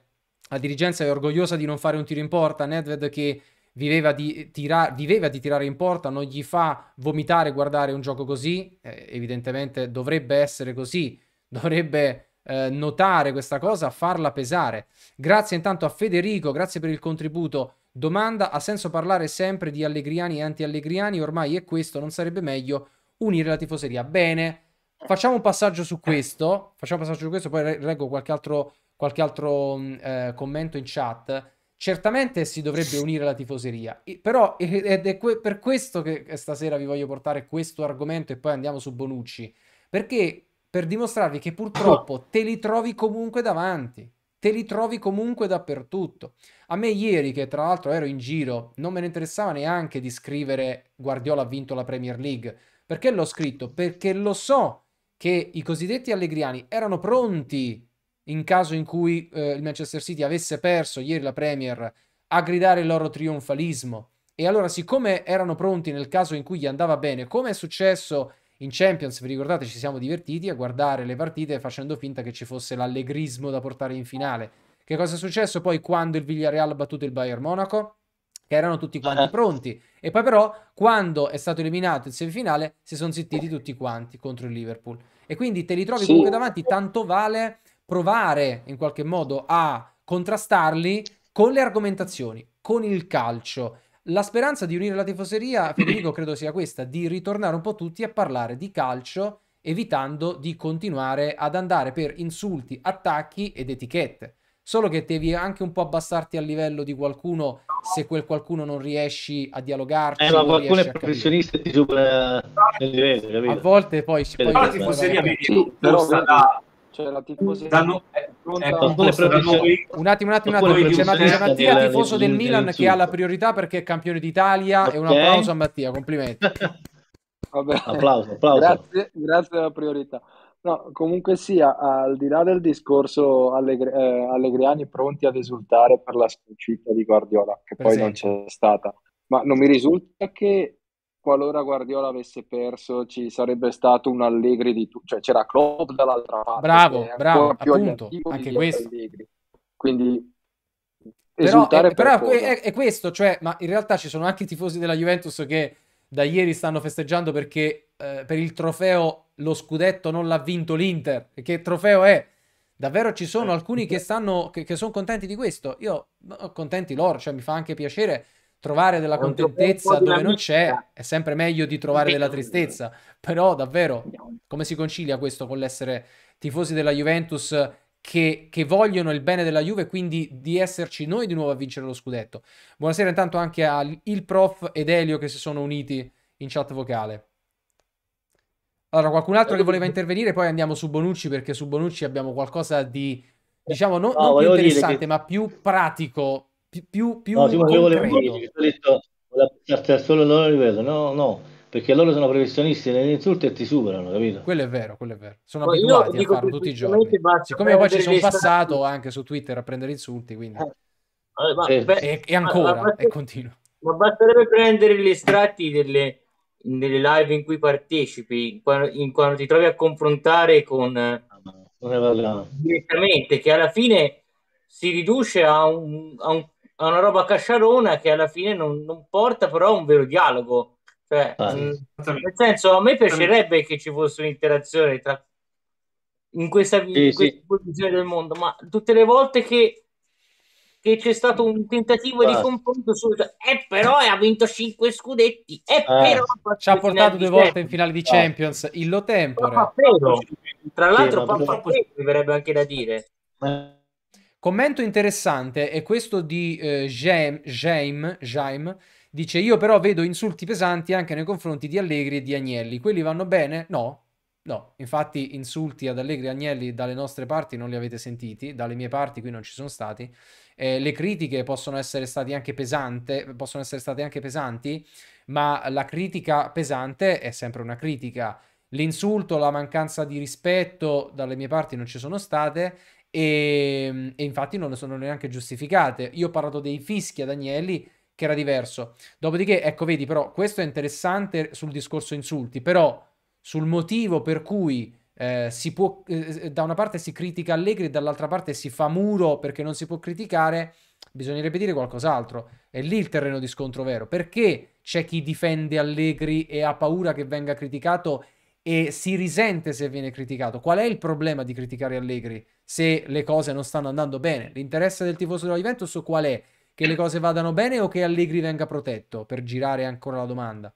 la dirigenza è orgogliosa di non fare un tiro in porta, Nedved che viveva di, eh, tira- viveva di tirare in porta, non gli fa vomitare guardare un gioco così, eh, evidentemente dovrebbe essere così, dovrebbe eh, notare questa cosa, farla pesare. Grazie intanto a Federico, grazie per il contributo. Domanda, ha senso parlare sempre di allegriani e anti-allegriani? Ormai è questo, non sarebbe meglio unire la tifoseria? Bene, facciamo un passaggio su questo, facciamo un passaggio su questo, poi leggo qualche altro, qualche altro mm, eh, commento in chat. Certamente si dovrebbe unire la tifoseria, però ed è per questo che stasera vi voglio portare questo argomento e poi andiamo su Bonucci, perché per dimostrarvi che purtroppo te li trovi comunque davanti, te li trovi comunque dappertutto. A me ieri, che tra l'altro ero in giro, non me ne interessava neanche di scrivere Guardiola ha vinto la Premier League. Perché l'ho scritto? Perché lo so che i cosiddetti allegriani erano pronti in caso in cui eh, il Manchester City avesse perso ieri la Premier a gridare il loro trionfalismo. E allora, siccome erano pronti nel caso in cui gli andava bene, come è successo in Champions, vi ricordate, ci siamo divertiti a guardare le partite facendo finta che ci fosse l'allegrismo da portare in finale. Che cosa è successo poi quando il Villarreal ha battuto il Bayern Monaco? Che erano tutti quanti eh. pronti. E poi però, quando è stato eliminato il semifinale, si sono zittiti tutti quanti contro il Liverpool. E quindi te li trovi sì. comunque davanti, tanto vale provare in qualche modo a contrastarli con le argomentazioni, con il calcio la speranza di unire la tifoseria, Federico, credo sia questa, di ritornare un po' tutti a parlare di calcio, evitando di continuare ad andare per insulti, attacchi ed etichette. Solo che devi anche un po' abbassarti al livello di qualcuno se quel qualcuno non riesci a dialogarci. Eh, ma qualcuno è professionista e ti supera il livello, capito? A volte poi... Sì, poi la tifoseria, vedi, però... Sta da cioè la tifoseria danno, ecco, un attimo un attimo un attimo c'è Mattia, Mattia tifoso del, Milan che ha la priorità perché è campione d'Italia okay. e un applauso a Mattia complimenti Vabbè. applauso, applauso. Grazie, grazie alla priorità No, comunque sia, al di là del discorso Allegri, eh, Allegriani pronti ad esultare per la sconfitta di Guardiola, che per poi esempio. non c'è stata, ma non mi risulta che qualora Guardiola avesse perso ci sarebbe stato un Allegri di tutto, cioè c'era Klopp dall'altra parte. Bravo, bravo, appunto, anche questo. Allegri. Quindi esultare però, per però è, è, questo, cioè, ma in realtà ci sono anche i tifosi della Juventus che da ieri stanno festeggiando perché eh, per il trofeo lo scudetto non l'ha vinto l'Inter. Che trofeo è? Davvero ci sono eh. alcuni che, stanno, che, che sono contenti di questo. Io contenti loro, cioè mi fa anche piacere trovare della contentezza dove non c'è è sempre meglio di trovare della tristezza. Però davvero, come si concilia questo con l'essere tifosi della Juventus che, che, vogliono il bene della Juve, quindi di esserci noi di nuovo a vincere lo scudetto? Buonasera intanto anche a Il Prof ed Elio che si sono uniti in chat vocale. Allora, qualcun altro che voleva ecco. intervenire, poi andiamo su Bonucci perché su Bonucci abbiamo qualcosa di, diciamo, non, no, non più interessante, che... ma più pratico più, più, più no, Simone, io volevo dire solo loro livello, no, no, perché loro sono professionisti negli insulti e ti superano, capito? Quello è vero, quello è vero. Sono Ma abituati a farlo tutti i giorni. Siccome poi ci sono passato stati... anche su Twitter a prendere insulti, quindi... Eh. Allora, sì. Certo. e, e, ancora, è continuo. Ma basterebbe prendere gli estratti delle, delle, live in cui partecipi, quando, in, quando ti trovi a confrontare con... Ah, direttamente, che alla fine si riduce a un, a un a una roba casciarona che alla fine non, non porta però a un vero dialogo. Cioè, ah, mm, nel senso, a me piacerebbe che ci fosse un'interazione tra in questa, sì, in questa sì. posizione del mondo, ma tutte le volte che, che c'è stato un tentativo ah. di confronto su, cioè, eh, però ha vinto 5 scudetti, eh, eh. però ci ha portato due volte in finale di ah. Champions, ah. il lo tempo, Tra l'altro, sì, Papapero, verrebbe anche da dire. Eh. Commento interessante è questo di eh, Jaime, Jaime, Jaime, dice io però vedo insulti pesanti anche nei confronti di Allegri e di Agnelli, quelli vanno bene? No, no, infatti insulti ad Allegri e Agnelli dalle nostre parti non li avete sentiti, dalle mie parti qui non ci sono stati, eh, le critiche possono essere, state anche pesante, possono essere state anche pesanti, ma la critica pesante è sempre una critica. L'insulto, la mancanza di rispetto dalle mie parti non ci sono state e, ehm, e infatti non le sono neanche giustificate. Io ho parlato dei fischi ad Agnelli, che era diverso. Dopodiché, ecco, vedi, però, questo è interessante sul discorso insulti, però sul motivo per cui eh, si può, eh, eh da una parte si critica Allegri e dall'altra parte si fa muro perché non si può criticare, bisognerebbe dire qualcos'altro. È lì il terreno di scontro vero. Perché c'è chi difende Allegri e ha paura che venga criticato e si risente se viene criticato. Qual è il problema di criticare Allegri se le cose non stanno andando bene? L'interesse del tifoso della Juventus qual è? Che le cose vadano bene o che Allegri venga protetto? Per girare ancora la domanda.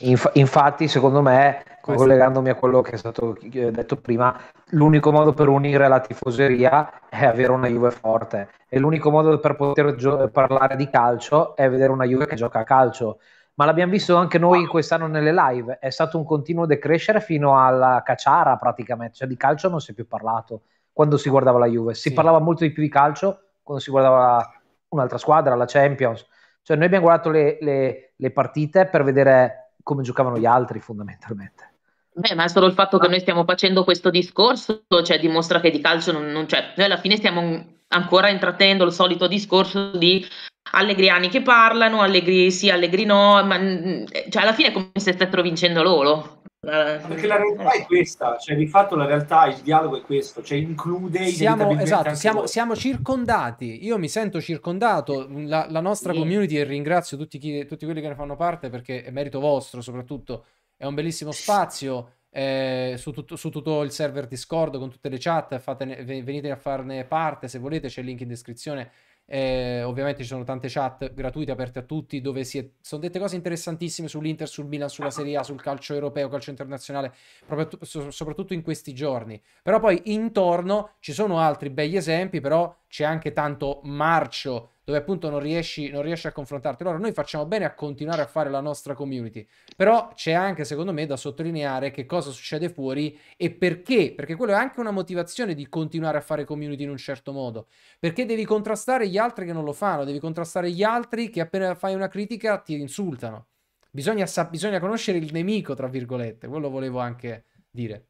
Inf- infatti, secondo me, Questo collegandomi a quello che è stato eh, detto prima, l'unico modo per unire la tifoseria è avere una Juve forte e l'unico modo per poter gio- parlare di calcio è vedere una Juve che gioca a calcio ma l'abbiamo visto anche noi quest'anno nelle live, è stato un continuo decrescere fino alla cacciara praticamente, cioè di calcio non si è più parlato quando si guardava la Juve, si sì. parlava molto di più di calcio quando si guardava un'altra squadra, la Champions, cioè noi abbiamo guardato le, le, le partite per vedere come giocavano gli altri fondamentalmente. Beh, ma solo il fatto che noi stiamo facendo questo discorso cioè, dimostra che di calcio non, non c'è. Cioè, noi alla fine stiamo ancora intrattenendo il solito discorso di allegriani che parlano, allegri sì, allegri no, ma mm, mm, cioè alla fine è come se stessero vincendo loro. Eh, perché la realtà è questa, cioè di fatto la realtà, il dialogo è questo, cioè include siamo, esatto, siamo, siamo, circondati, io mi sento circondato, la, la nostra sì. community e ringrazio tutti, chi, tutti quelli che ne fanno parte perché è merito vostro soprattutto, è un bellissimo spazio. Eh, su, tutto, su, tutto, il server Discord con tutte le chat. Fatene, venite a farne parte se volete, c'è il link in descrizione eh, ovviamente ci sono tante chat gratuite aperte a tutti dove si è... sono dette cose interessantissime sull'Inter, sul Milan, sulla Serie A, sul calcio europeo, calcio internazionale, proprio, so, soprattutto in questi giorni. Però poi intorno ci sono altri begli esempi, però c'è anche tanto marcio dove appunto non riesci, non riesci a confrontarti. Allora noi facciamo bene a continuare a fare la nostra community, però c'è anche secondo me da sottolineare che cosa succede fuori e perché, perché quello è anche una motivazione di continuare a fare community in un certo modo, perché devi contrastare gli altri che non lo fanno, devi contrastare gli altri che appena fai una critica ti insultano. Bisogna, sa- bisogna conoscere il nemico, tra virgolette, quello volevo anche dire.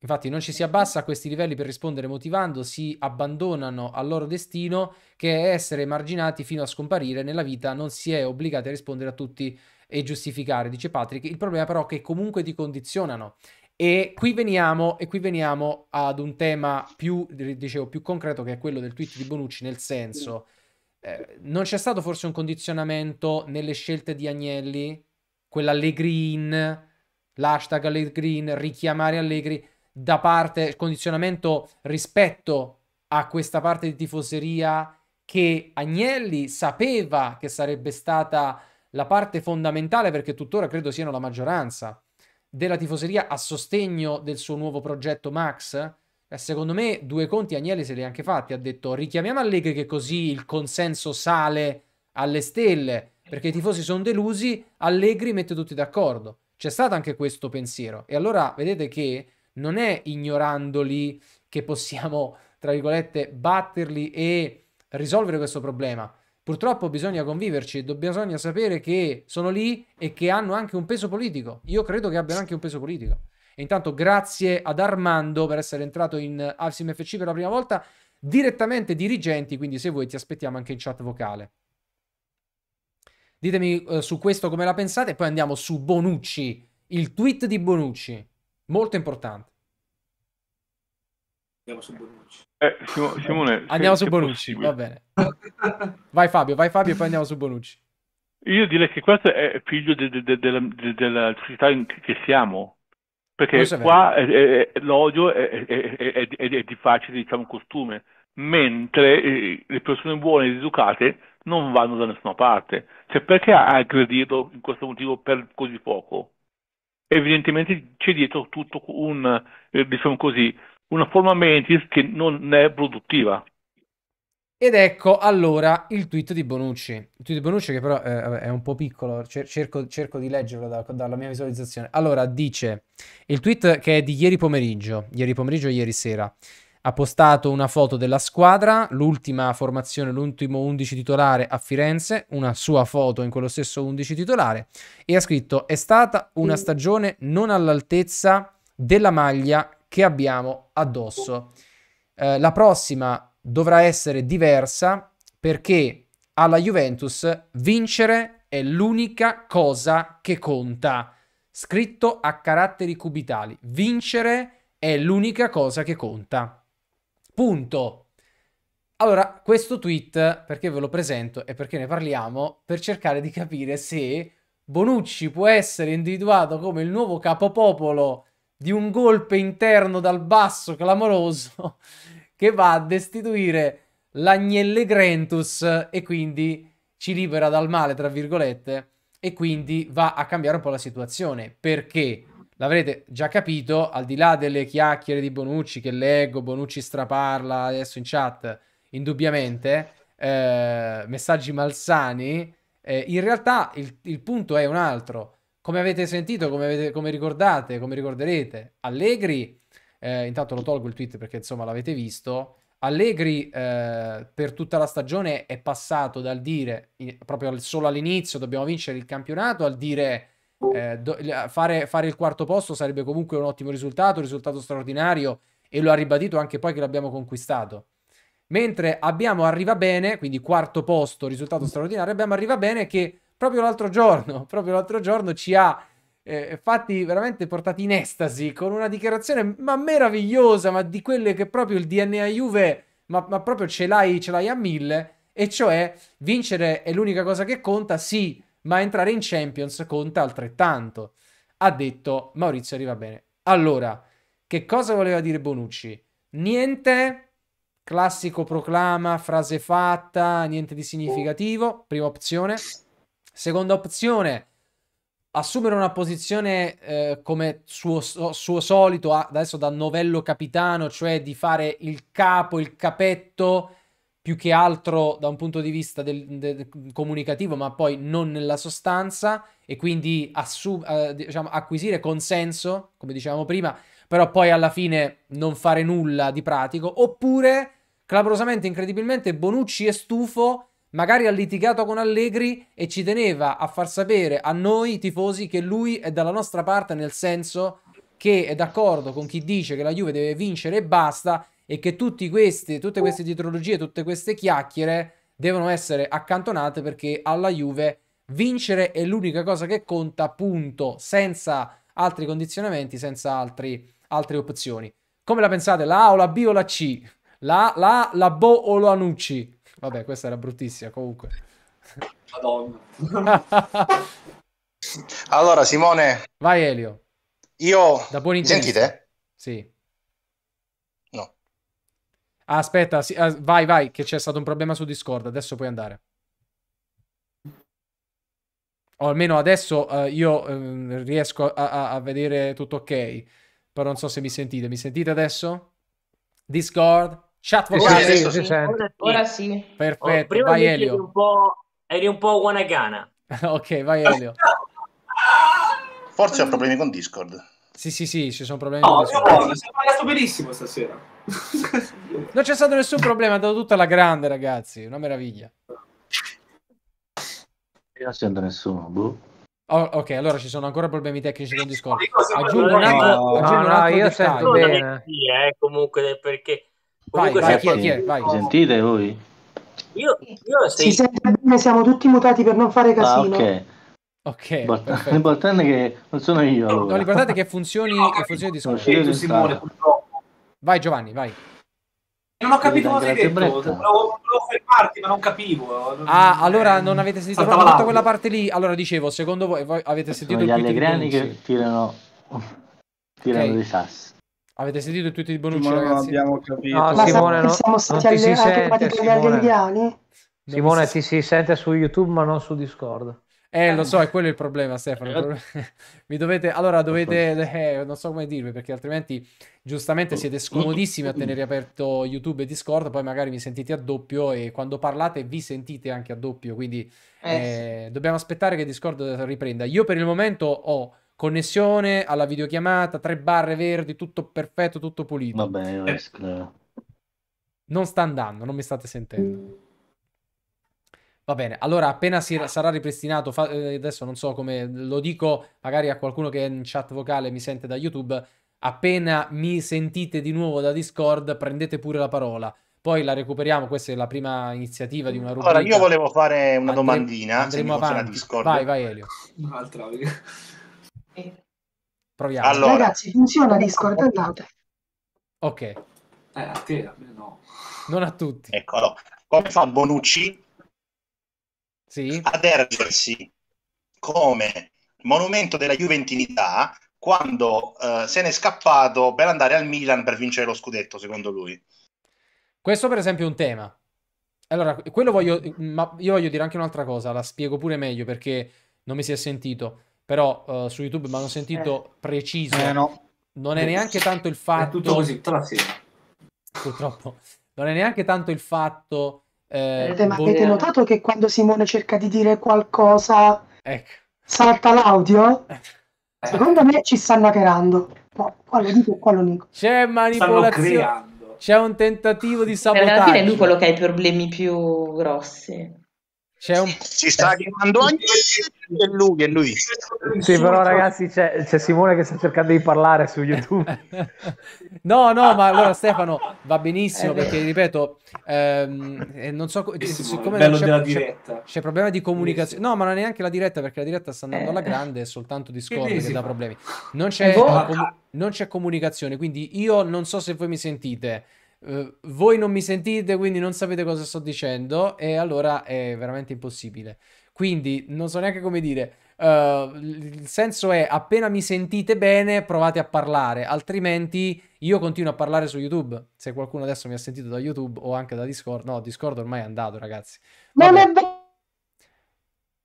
Infatti non ci si abbassa a questi livelli per rispondere motivando, si abbandonano al loro destino che è essere emarginati fino a scomparire. Nella vita non si è obbligati a rispondere a tutti e giustificare, dice Patrick. Il problema però è che comunque ti condizionano. E qui veniamo, e qui veniamo ad un tema più, dicevo, più concreto che è quello del tweet di Bonucci, nel senso, eh, non c'è stato forse un condizionamento nelle scelte di Agnelli, quella Allegri in, l'hashtag Allegri in, richiamare Allegri da parte, condizionamento rispetto a questa parte di tifoseria che Agnelli sapeva che sarebbe stata la parte fondamentale, perché tuttora credo siano la maggioranza, della tifoseria a sostegno del suo nuovo progetto Max? Eh, secondo me due conti Agnelli se li ha anche fatti, ha detto richiamiamo Allegri che così il consenso sale alle stelle, perché i tifosi sono delusi, Allegri mette tutti d'accordo. C'è stato anche questo pensiero. E allora vedete che non è ignorandoli che possiamo, tra virgolette, batterli e risolvere questo problema. Purtroppo bisogna conviverci, bisogna sapere che sono lì e che hanno anche un peso politico. Io credo che abbiano anche un peso politico. E intanto grazie ad Armando per essere entrato in Alsim FC per la prima volta, direttamente dirigenti, quindi se vuoi ti aspettiamo anche in chat vocale. Ditemi eh, su questo come la pensate e poi andiamo su Bonucci, il tweet di Bonucci molto importante. Andiamo su Bonucci. Eh, Simone, andiamo su Bonucci, possibile. va bene. Vai Fabio, vai Fabio e poi andiamo su Bonucci. Io direi che questo è figlio della de, de, de, società in che siamo, perché qua è, è, è, l'odio è, di facile diciamo, costume, mentre eh, le persone buone ed educate non vanno da nessuna parte. Cioè, perché ha aggredito in questo motivo per così poco? evidentemente c'è dietro tutto un, eh, diciamo così, una forma mentis che non è produttiva. Ed ecco allora il tweet di Bonucci. Il tweet di Bonucci che però eh, è un po' piccolo, cerco, cerco di leggerlo da, dalla mia visualizzazione. Allora dice, il tweet che è di ieri pomeriggio, ieri pomeriggio e ieri sera ha postato una foto della squadra, l'ultima formazione, l'ultimo 11 titolare a Firenze, una sua foto in quello stesso 11 titolare e ha scritto è stata una mm. stagione non all'altezza della maglia che abbiamo addosso. Eh, la prossima dovrà essere diversa perché alla Juventus vincere è l'unica cosa che conta. Scritto a caratteri cubitali, vincere è l'unica cosa che conta. Punto. Allora, questo tweet, perché ve lo presento e perché ne parliamo, per cercare di capire se Bonucci può essere individuato come il nuovo capopopolo di un golpe interno dal basso clamoroso che va a destituire l'agnelle Grentus e quindi ci libera dal male, tra virgolette, e quindi va a cambiare un po' la situazione. Perché? l'avrete già capito, al di là delle chiacchiere di Bonucci che leggo, Bonucci straparla adesso in chat, indubbiamente, eh, messaggi malsani, eh, in realtà il, il, punto è un altro. Come avete sentito, come, avete, come ricordate, come ricorderete, Allegri, eh, intanto lo tolgo il tweet perché insomma l'avete visto, Allegri eh, per tutta la stagione è passato dal dire, proprio solo all'inizio dobbiamo vincere il campionato, al dire eh, do, eh, fare, fare, il quarto posto sarebbe comunque un ottimo risultato, un risultato straordinario e lo ha ribadito anche poi che l'abbiamo conquistato. Mentre abbiamo Arriva Bene, quindi quarto posto, risultato straordinario, abbiamo Arriva Bene che proprio l'altro giorno, proprio l'altro giorno ci ha eh, fatti veramente portati in estasi con una dichiarazione ma meravigliosa, ma di quelle che proprio il DNA Juve, ma, ma proprio ce l'hai, ce l'hai a mille, e cioè vincere è l'unica cosa che conta, sì, ma entrare in Champions conta altrettanto, ha detto Maurizio Bene. Allora, che cosa voleva dire Bonucci? Niente, classico proclama, frase fatta, niente di significativo, prima opzione. Seconda opzione, assumere una posizione eh, come suo, suo solito, adesso da novello capitano, cioè di fare il capo, il capetto, più che altro da un punto di vista del, del, comunicativo, ma poi non nella sostanza, e quindi assu- eh, diciamo, acquisire consenso, come dicevamo prima, però poi alla fine non fare nulla di pratico, oppure clamorosamente, incredibilmente, Bonucci è stufo magari ha litigato con Allegri e ci teneva a far sapere a noi tifosi che lui è dalla nostra parte nel senso che è d'accordo con chi dice che la Juve deve vincere e basta e che questi, tutte queste oh. dietrologie, tutte queste chiacchiere devono essere accantonate perché alla Juve vincere è l'unica cosa che conta, punto, senza altri condizionamenti, senza altri, altre opzioni. Come la pensate? La A o la B o la C? La la, la Bo o la Nucci? Vabbè, questa era bruttissima comunque. Madonna. allora, Simone. Vai Elio. Io... Da buon intento. Sentite? Sì aspetta, sì, ah, vai, vai, che c'è stato un problema su Discord, adesso puoi andare. O almeno adesso eh, io eh, riesco a, a, vedere tutto ok, però non so se mi sentite. Mi sentite adesso? Discord? Chat vocale? Sì, sì, sì, sì. Ora, sì. Perfetto, oh, vai Elio. Eri un po', eri un po wanagana. ok, vai Elio. Forse ho problemi con Discord. Sì, sì, sì, ci sono problemi. No, no, no, siamo parlato benissimo stasera. non c'è stato nessun problema, è andato tutta la grande, ragazzi. Una meraviglia. Io non sento nessuno, boh. Oh, ok, allora ci sono ancora problemi tecnici con Discord. Aggiungo un altro, no, aggiungo un altro io sento bene. Eh, comunque, perché... Comunque vai, vai, chi è, chi è, vai. Sentite voi? Io, io sei... Si sente bene, siamo tutti mutati per non fare ah, casino. Ah, ok. Ok, Bart- l'importante è che non sono io. Allora. No, l'importante è che funzioni, no, che funzioni il discorso. Simone, purtroppo. Vai Giovanni, vai. Non ho capito cosa hai detto, volevo, ma non capivo. Ah, allora non avete sentito proprio tutta quella parte lì? Allora dicevo, secondo voi, voi avete sentito sono gli allegrani che tirano, tirano okay. dei sassi. Avete sentito tutti i Bonucci, Simone, ragazzi? abbiamo capito. No, Simone, no, siamo stati alle, sente, Simone. Simone si... ti si sente su YouTube ma non su Discord. Eh, lo so, è quello il problema, Stefano. Il eh, problema... Mi dovete, allora dovete, eh, non so come dirvi perché altrimenti, giustamente, siete mm. scomodissimi a mm. tenere aperto YouTube e Discord. Poi magari mi sentite a doppio e quando parlate vi sentite anche a doppio. Quindi eh, eh dobbiamo aspettare che Discord riprenda. Io per il momento ho connessione alla videochiamata, tre barre verdi, tutto perfetto, tutto pulito. Vabbè, io esco. Non sta andando, non mi state sentendo. Va bene, allora appena si, eh. sarà ripristinato, fa, eh, adesso non so come lo dico, magari a qualcuno che è in chat vocale mi sente da YouTube, appena mi sentite di nuovo da Discord prendete pure la parola. Poi la recuperiamo, questa è la prima iniziativa di una rubrica. Allora io volevo fare una Andrei, domandina, andremo avanti. Discord. Vai, vai Elio. Un'altra. Proviamo. Allora. Ragazzi, funziona Discord, andate. Ok. Eh, a te, a me no. Non a tutti. Eccolo. Come fa Bonucci sì. ad ergersi come monumento della Juventinità quando uh, se n'è scappato per andare al Milan per vincere lo scudetto, secondo lui. Questo per esempio è un tema. Allora, quello voglio, ma io voglio dire anche un'altra cosa, la spiego pure meglio perché non mi si è sentito, però uh, su YouTube mi hanno sentito eh. preciso. Eh, no. Non è neanche tanto il fatto... È tutto così, tutta la Purtroppo. Non è neanche tanto il fatto eh, ma volevo... avete notato che quando Simone cerca di dire qualcosa ecco. salta l'audio? Eh. Secondo me ci stanno hackerando. No, qua lo dico e qua lo dico. C'è manipolazione. C'è un tentativo di sabotaggio. Cioè, e alla fine è lui quello che ha i problemi più grossi. C'è un... Si sta eh, chiamando anche è lui, e lui. Sì, però ragazzi c'è, c'è, Simone che sta cercando di parlare su YouTube. no, no, ma allora Stefano va benissimo eh, perché, eh. ripeto, ehm, non so, siccome non c'è, c'è, c'è, problema di comunicazione. No, ma non è neanche la diretta perché la diretta sta andando alla grande, è soltanto Discord che, che dà problemi. Non c'è, com- non c'è comunicazione, quindi io non so se voi mi sentite. Eh, voi non mi sentite, quindi non sapete cosa sto dicendo e allora è veramente impossibile. Quindi non so neanche come dire. Uh, il senso è appena mi sentite bene provate a parlare, altrimenti io continuo a parlare su YouTube. Se qualcuno adesso mi ha sentito da YouTube o anche da Discord, no, Discord ormai è andato, ragazzi. Vabbè.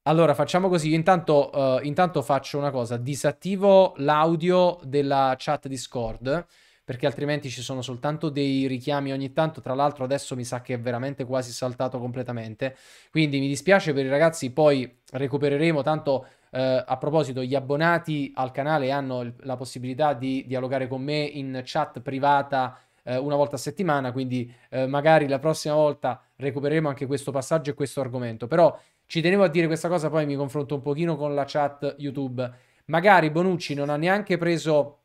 Allora facciamo così, io intanto, uh, intanto faccio una cosa, disattivo l'audio della chat Discord perché altrimenti ci sono soltanto dei richiami ogni tanto. Tra l'altro adesso mi sa che è veramente quasi saltato completamente. Quindi mi dispiace per i ragazzi, poi recupereremo tanto Uh, a proposito, gli abbonati al canale hanno il, la possibilità di dialogare con me in chat privata uh, una volta a settimana, quindi uh, magari la prossima volta recupereremo anche questo passaggio e questo argomento. Però ci tenevo a dire questa cosa, poi mi confronto un pochino con la chat YouTube. Magari Bonucci non ha neanche preso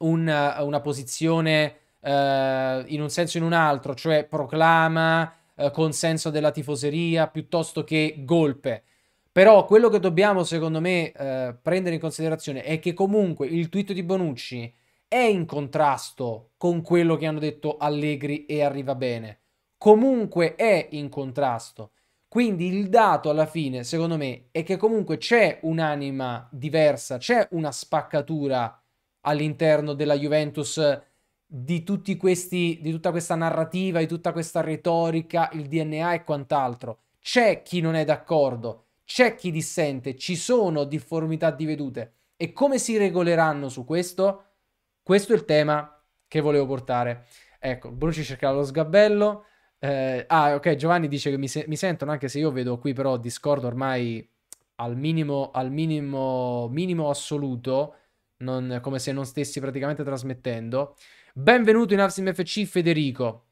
un, eh, una posizione eh, in un senso o in un altro, cioè proclama eh, consenso della tifoseria piuttosto che golpe. Però quello che dobbiamo, secondo me, eh, prendere in considerazione è che comunque il tweet di Bonucci è in contrasto con quello che hanno detto Allegri e Arriva Bene. Comunque è in contrasto. Quindi il dato alla fine, secondo me, è che comunque c'è un'anima diversa, c'è una spaccatura all'interno della Juventus di, tutti questi, di tutta questa narrativa, di tutta questa retorica, il DNA e quant'altro. C'è chi non è d'accordo, c'è chi dissente, ci sono difformità di vedute. E come si regoleranno su questo? Questo è il tema che volevo portare. Ecco, Bruci cercava lo sgabello. Eh, ah, ok, Giovanni dice che mi, se- mi, sentono, anche se io vedo qui però Discord ormai al minimo, al minimo, minimo assoluto non, come se non stessi praticamente trasmettendo. Benvenuto in Avsim FC Federico.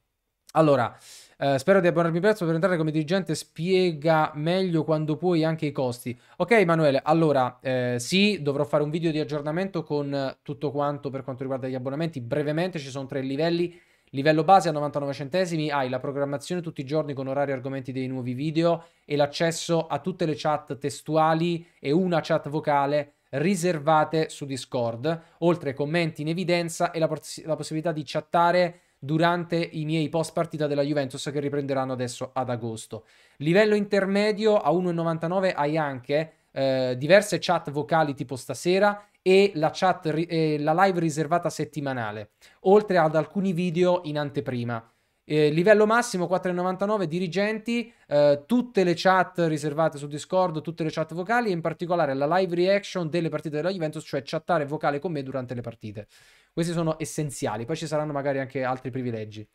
Allora, eh, spero di abbonarmi presto per entrare come dirigente, spiega meglio quando puoi anche i costi. Ok Emanuele, allora eh, sì, dovrò fare un video di aggiornamento con tutto quanto per quanto riguarda gli abbonamenti. Brevemente ci sono tre livelli. Livello base a 99 centesimi, hai la programmazione tutti i giorni con orari e argomenti dei nuovi video e l'accesso a tutte le chat testuali e una chat vocale riservate su Discord, oltre commenti in evidenza e la, poss- la possibilità di chattare durante i miei post partita della Juventus che riprenderanno adesso ad agosto. Livello intermedio a 1,99 hai anche eh, diverse chat vocali tipo stasera e la, chat ri- eh, la live riservata settimanale, oltre ad alcuni video in anteprima. Eh, livello massimo 4,99 dirigenti, eh, tutte le chat riservate su Discord, tutte le chat vocali e in particolare la live reaction delle partite della Juventus, cioè chattare vocale con me durante le partite. Questi sono essenziali, poi ci saranno magari anche altri privilegi.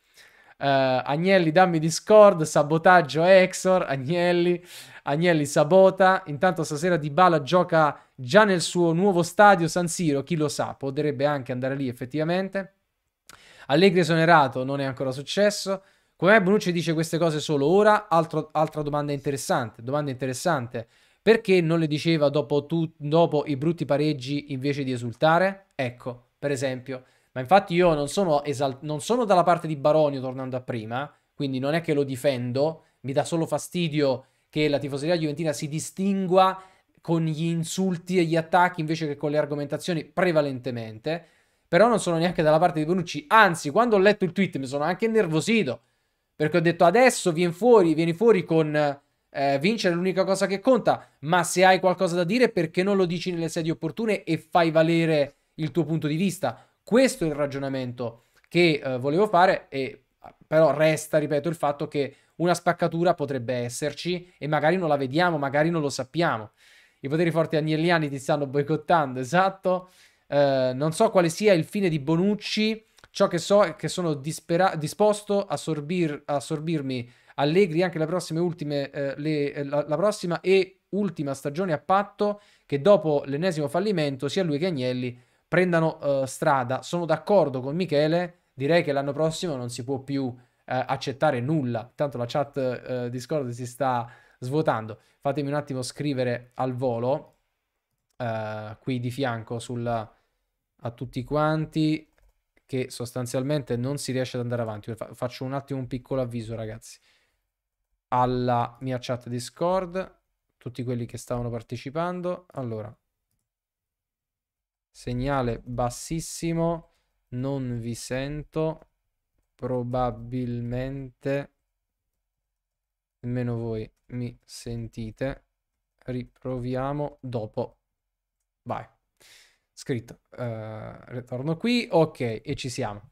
Uh, Agnelli, dammi Discord, sabotaggio Exor, Agnelli, Agnelli sabota, intanto stasera Dybala gioca già nel suo nuovo stadio San Siro, chi lo sa, potrebbe anche andare lì effettivamente. Allegri esonerato non è ancora successo. Come Bonucci dice queste cose solo ora? Altro, altra domanda interessante. Domanda interessante. Perché non le diceva dopo, tu, dopo i brutti pareggi invece di esultare? Ecco, per esempio. Ma infatti io non sono, esalt- non sono dalla parte di Baronio tornando a prima, quindi non è che lo difendo, mi dà solo fastidio che la tifoseria juventina si distingua con gli insulti e gli attacchi invece che con le argomentazioni prevalentemente però non sono neanche dalla parte di Bonucci. Anzi, quando ho letto il tweet mi sono anche innervosito, perché ho detto adesso vieni fuori, vieni fuori con eh, vincere l'unica cosa che conta, ma se hai qualcosa da dire perché non lo dici nelle sedi opportune e fai valere il tuo punto di vista? Questo è il ragionamento che eh, volevo fare, e, però resta, ripeto, il fatto che una spaccatura potrebbe esserci e magari non la vediamo, magari non lo sappiamo. I poteri forti agnelliani ti stanno boicottando, esatto. Eh, non so quale sia il fine di Bonucci, ciò che so è che sono dispera- disposto a sorbir- assorbirmi Allegri anche la prossima, ultime, eh, le, eh, la, la prossima e ultima stagione a patto che dopo l'ennesimo fallimento sia lui che Agnelli prendano eh, strada. Sono d'accordo con Michele, direi che l'anno prossimo non si può più eh, accettare nulla. Tanto la chat eh, Discord si sta svuotando. Fatemi un attimo scrivere al volo eh, qui di fianco sulla a tutti quanti che sostanzialmente non si riesce ad andare avanti. Faccio un attimo un piccolo avviso, ragazzi. Alla mia chat Discord, tutti quelli che stavano partecipando. Allora, segnale bassissimo, non vi sento, probabilmente nemmeno voi mi sentite. Riproviamo dopo. Bye scritto uh, ritorno qui, ok, e ci siamo.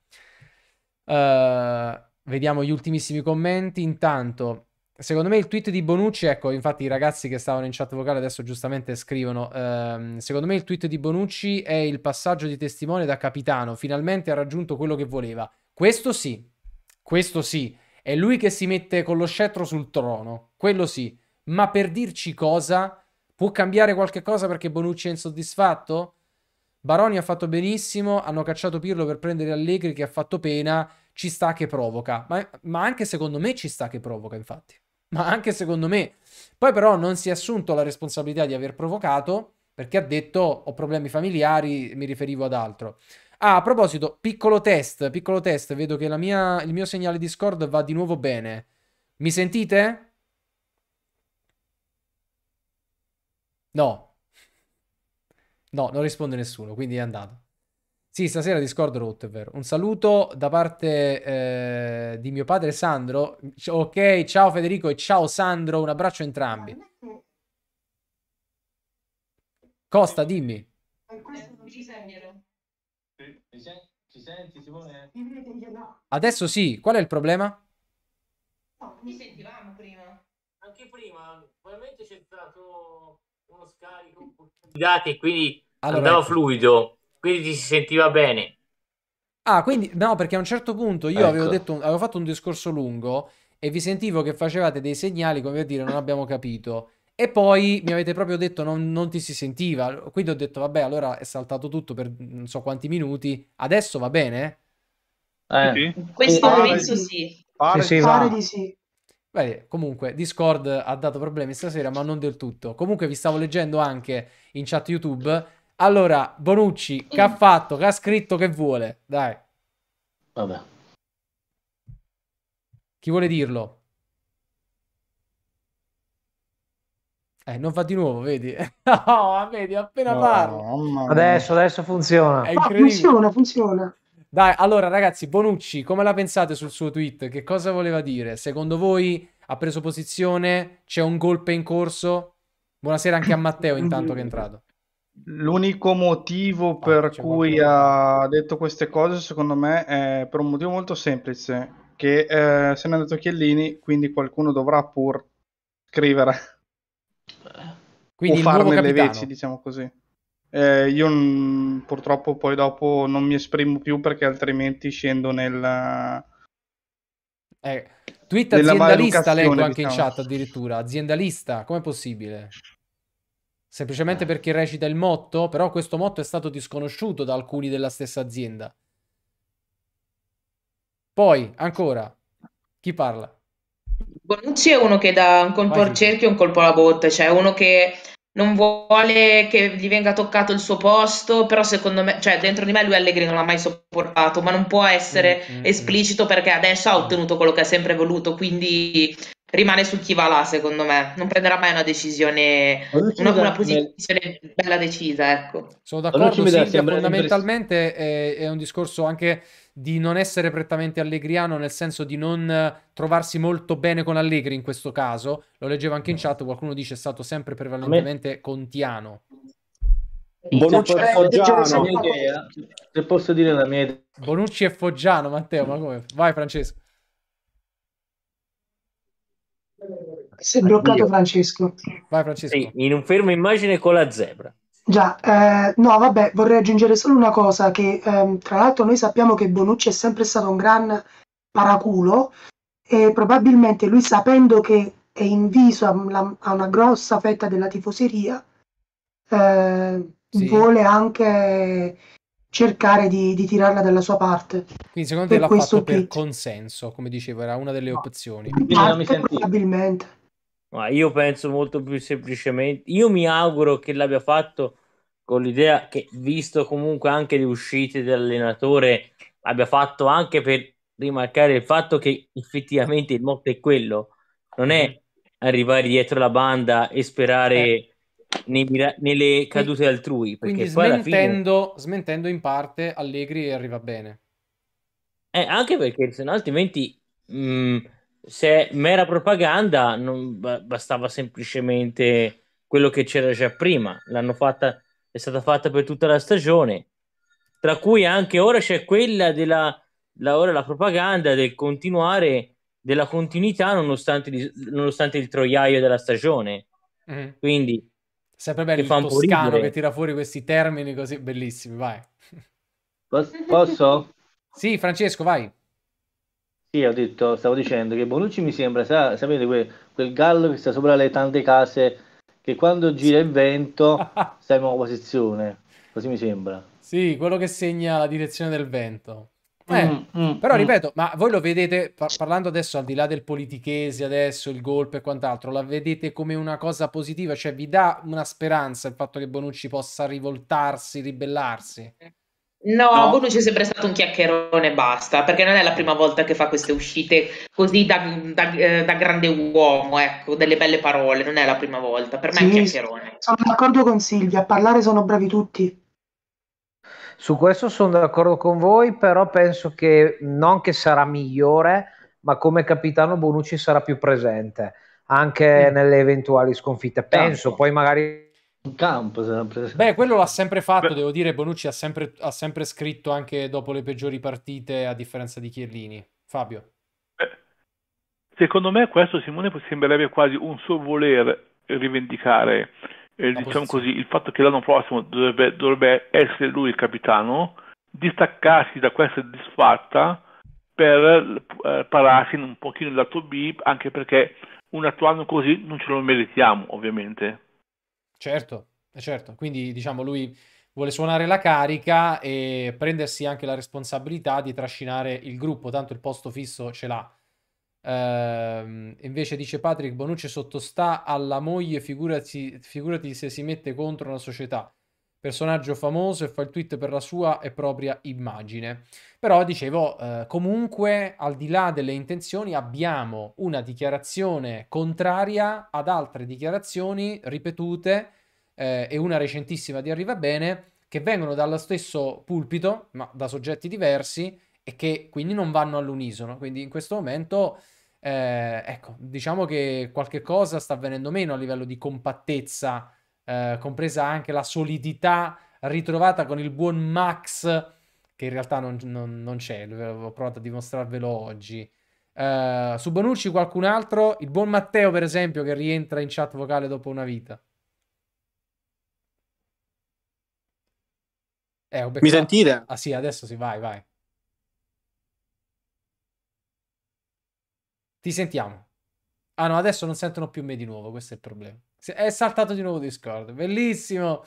Uh, vediamo gli ultimissimi commenti. Intanto, secondo me il tweet di Bonucci, ecco, infatti i ragazzi che stavano in chat vocale adesso giustamente scrivono, uh, secondo me il tweet di Bonucci è il passaggio di testimone da capitano, finalmente ha raggiunto quello che voleva. Questo sì, questo sì, è lui che si mette con lo scettro sul trono, quello sì, ma per dirci cosa... Può cambiare qualche cosa perché Bonucci è insoddisfatto? Baroni ha fatto benissimo, hanno cacciato Pirlo per prendere Allegri che ha fatto pena, ci sta che provoca, ma, ma anche secondo me ci sta che provoca infatti, ma anche secondo me. Poi però non si è assunto la responsabilità di aver provocato perché ha detto ho problemi familiari, mi riferivo ad altro. Ah, a proposito, piccolo test, piccolo test, vedo che mia, il mio segnale Discord va di nuovo bene. Mi sentite? No, No, non risponde nessuno, quindi è andato. Sì, stasera Discord rotto, è vero. Un saluto da parte eh, di mio padre Sandro. C ok, ciao Federico e ciao Sandro, un abbraccio a entrambi. Costa, dimmi. Ci senti Simone? Adesso sì, qual è il problema? No, mi sentiva scarico, dati, quindi allora, andava ecco. fluido, quindi ti si sentiva bene. Ah, quindi no, perché a un certo punto io ecco. avevo, detto, avevo fatto un discorso lungo e vi sentivo che facevate dei segnali come per dire non abbiamo capito. E poi mi avete proprio detto non, non ti si sentiva. Quindi ho detto vabbè, allora è saltato tutto per non so quanti minuti. Adesso va bene? Eh. In questo ah, momento sì. Pare, sì, sì, pare di sì. Beh, comunque, Discord ha dato problemi stasera, ma non del tutto. Comunque, vi stavo leggendo anche in chat YouTube. Allora, Bonucci, che ha fatto, che ha scritto, che vuole? Dai. Vabbè. Chi vuole dirlo? Eh, non fa di nuovo, vedi? no, vedi, appena no, parlo. adesso, adesso funziona. È incredibile. Ah, funziona, funziona. Dai, allora ragazzi, Bonucci, come la pensate sul suo tweet? Che cosa voleva dire? Secondo voi ha preso posizione? C'è un golpe in corso? Buonasera anche a Matteo intanto che è entrato. L'unico motivo ah, per cui qualcuno. ha detto queste cose, secondo me, è per un motivo molto semplice, che eh, se n'è andato Chiellini, quindi qualcuno dovrà pur scrivere. Quindi o farne le veci, diciamo così. Eh, io purtroppo poi dopo non mi esprimo più perché altrimenti scendo nella... Eh, tweet aziendalista leggo anche diciamo. in chat addirittura, aziendalista, com'è possibile? Semplicemente eh. perché recita il motto, però questo motto è stato disconosciuto da alcuni della stessa azienda. Poi, ancora, chi parla? Bonucci è uno che dà un colpo Vai. al cerchio e un colpo alla botte, cioè uno che non vuole che gli venga toccato il suo posto, però secondo me, cioè dentro di me lui Allegri non l'ha mai sopportato, ma non può essere mm-hmm. esplicito perché adesso ha ottenuto quello che ha sempre voluto, quindi rimane su chi va là, secondo me. Non prenderà mai una decisione, una, una posizione bella decisa, ecco. Sono d'accordo, Silvia, fondamentalmente è, è un discorso anche di non essere prettamente allegriano, nel senso di non eh, trovarsi molto bene con Allegri in questo caso. Lo leggevo anche in chat, qualcuno dice è stato sempre prevalentemente contiano. Bonucci e Foggiano, eh. se posso dire la mia idea. Bonucci e Foggiano, Matteo, ma come? Vai Francesco. Si è bloccato Addio. Francesco. Vai Francesco. Sì, in un fermo immagine con la zebra. Già, eh, no, vabbè, vorrei aggiungere solo una cosa, che ehm, tra l'altro noi sappiamo che Bonucci è sempre stato un gran paraculo e probabilmente lui sapendo che è inviso a, una, a una grossa fetta della tifoseria, eh, sì. vuole anche cercare di, di, tirarla dalla sua parte. Quindi secondo te per l'ha fatto che... per consenso, come dicevo, era una delle no. opzioni. Anche probabilmente. Ma io penso molto più semplicemente, io mi auguro che l'abbia fatto con l'idea che, visto comunque anche le uscite dell'allenatore, abbia fatto anche per rimarcare il fatto che effettivamente il motto è quello, non è mhm. arrivare dietro la banda e sperare eh. nei, nelle cadute altrui. Perché poi smentendo, alla fine... smentendo in parte Allegri arriva bene. Eh, anche perché se no altrimenti... Mh, mm, se mera propaganda non bastava semplicemente quello che c'era già prima, l'hanno fatta, è stata fatta per tutta la stagione, tra cui anche ora c'è quella della la, ora la propaganda del continuare della continuità nonostante, nonostante il troiaio della stagione. Mm. Quindi sempre bello il toscano che tira fuori questi termini così bellissimi, vai. Posso? sì, Francesco, vai. Sì, ho detto, stavo dicendo che Bonucci mi sembra, sa, sapete, quel, quel, gallo che sta sopra le tante case, che quando gira il vento sta in nuova posizione, così mi sembra. Sì, quello che segna la direzione del vento. Eh, mm, mm, però mm. ripeto, mm. ma voi lo vedete, par- parlando adesso al di là del politichese, adesso il golpe e quant'altro, la vedete come una cosa positiva? Cioè vi dà una speranza il fatto che Bonucci possa rivoltarsi, ribellarsi? Eh, No, no, Bonucci è sempre stato un chiacchierone e basta, perché non è la prima volta che fa queste uscite così da, da, eh, da, grande uomo, ecco, delle belle parole, non è la prima volta, per me sì, è un chiacchierone. Sono d'accordo con Silvia, a parlare sono bravi tutti. Su questo sono d'accordo con voi, però penso che non che sarà migliore, ma come capitano Bonucci sarà più presente anche mm. nelle eventuali sconfitte. Penso, Tanto. Certo. poi magari in campo. Sempre. Beh, quello l'ha sempre fatto, Beh. devo dire, Bonucci ha sempre, ha sempre, scritto anche dopo le peggiori partite, a differenza di Chiellini. Fabio. Beh. Secondo me questo Simone sembrerebbe quasi un suo voler rivendicare eh, diciamo così, il fatto che l'anno prossimo dovrebbe, dovrebbe, essere lui il capitano, distaccarsi da questa disfatta per eh, pararsi un pochino il lato B, anche perché un altro così non ce lo meritiamo, ovviamente. Certo, certo. Quindi diciamo lui vuole suonare la carica e prendersi anche la responsabilità di trascinare il gruppo, tanto il posto fisso ce l'ha. Ehm, invece dice Patrick Bonucci sottostà alla moglie, figurati, figurati se si mette contro una società personaggio famoso e fa il tweet per la sua e propria immagine. Però dicevo, eh, comunque, al di là delle intenzioni, abbiamo una dichiarazione contraria ad altre dichiarazioni ripetute eh, e una recentissima di Arriva Bene che vengono dallo stesso pulpito, ma da soggetti diversi e che quindi non vanno all'unisono. Quindi in questo momento, eh, ecco, diciamo che qualche cosa sta avvenendo meno a livello di compattezza eh, compresa anche la solidità ritrovata con il buon Max, che in realtà non, non, non c'è, ho provato a dimostrarvelo oggi. Eh, su Bonucci qualcun altro, il buon Matteo per esempio che rientra in chat vocale dopo una vita. Eh, Mi sentite? Ah sì, adesso sì, vai, vai. Ti sentiamo. Ah no, adesso non sentono più me di nuovo, questo è il problema. È saltato di nuovo Discord. Bellissimo.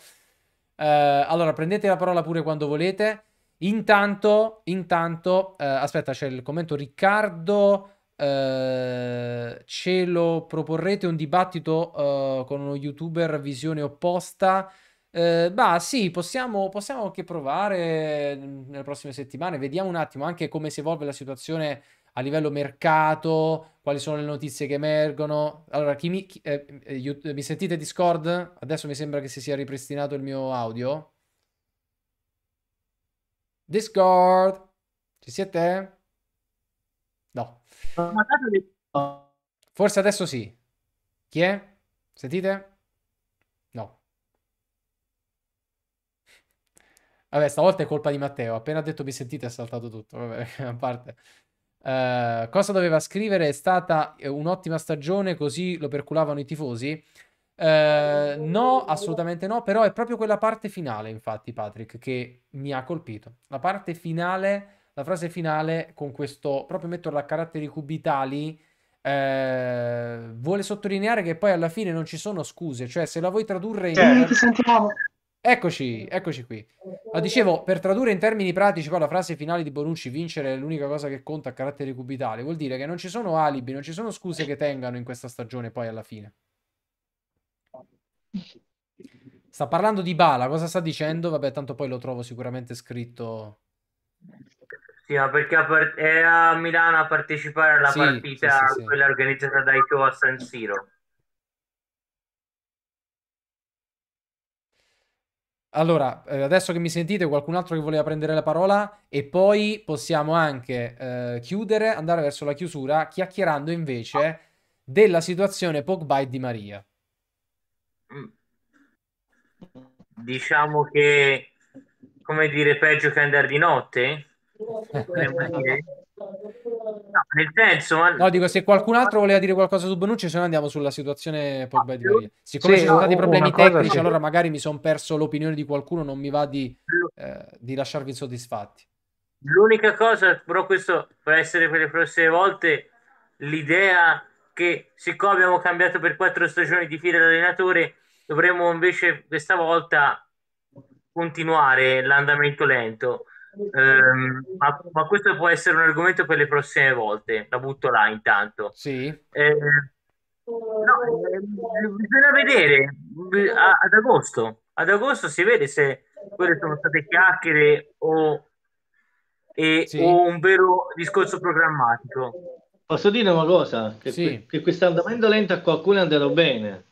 Uh, allora, prendete la parola pure quando volete. Intanto, intanto uh, aspetta, c'è il commento Riccardo. Uh, ce lo proporrete un dibattito con uno youtuber visione opposta? bah, sì, possiamo, possiamo anche provare mm, nelle prossime settimane. Vediamo un attimo anche come si evolve la situazione a livello mercato, quali sono le notizie che emergono. Allora, chi mi, chi, eh, you, eh, mi sentite Discord? Adesso mi sembra che si sia ripristinato il mio audio. Discord, ci siete? No. Forse adesso sì. Chi è? Sentite? No. Vabbè, stavolta è colpa di Matteo. Appena detto mi sentite, ha saltato tutto. Vabbè, a parte. Eh, cosa doveva scrivere? È stata eh, un'ottima stagione, così lo perculavano i tifosi? Uh, no, assolutamente no, però è proprio quella parte finale, infatti, Patrick, che mi ha colpito. La parte finale, la frase finale, con questo proprio metterla a caratteri cubitali, uh, vuole sottolineare che poi alla fine non ci sono scuse, cioè se la vuoi tradurre in... Sì, certo. ti sentiamo. Eccoci, eccoci qui. Ma dicevo, per tradurre in termini pratici poi la frase finale di Bonucci, vincere è l'unica cosa che conta a carattere cubitale, vuol dire che non ci sono alibi, non ci sono scuse che tengano in questa stagione poi alla fine. Sta parlando di Bala, cosa sta dicendo? Vabbè, tanto poi lo trovo sicuramente scritto. Sì, ma perché è a Milano a partecipare alla sì, partita, sì, sì, quella organizzata dai Show a San Siro. Allora, eh, adesso che mi sentite, qualcun altro che voleva prendere la parola e poi possiamo anche eh, chiudere, andare verso la chiusura, chiacchierando invece della situazione Pogba e Di Maria. Mm. Diciamo che, come dire, peggio che andare di notte? No, eh, nel senso, ma... no, dico se qualcun altro voleva dire qualcosa su Bonucci, se no andiamo sulla situazione Pogba di Maria. Siccome sì, ci sono stati problemi tecnici, che... allora magari mi sono perso l'opinione di qualcuno, non mi va di, eh, di lasciarvi insoddisfatti. L'unica cosa, però, questo può essere per le prossime volte l'idea che siccome abbiamo cambiato per quattro stagioni di fila l'allenatore, dovremmo invece questa volta continuare l'andamento lento eh, ma, ma, questo può essere un argomento per le prossime volte, la butto là intanto. Sì. Eh, no, ehm, bisogna vedere a, ad agosto. Ad agosto si vede se quelle sono state chiacchiere o, e, sì. o un vero discorso programmatico. Posso dire una cosa? Che, sì. che questo andamento lento a qualcuno andrà bene.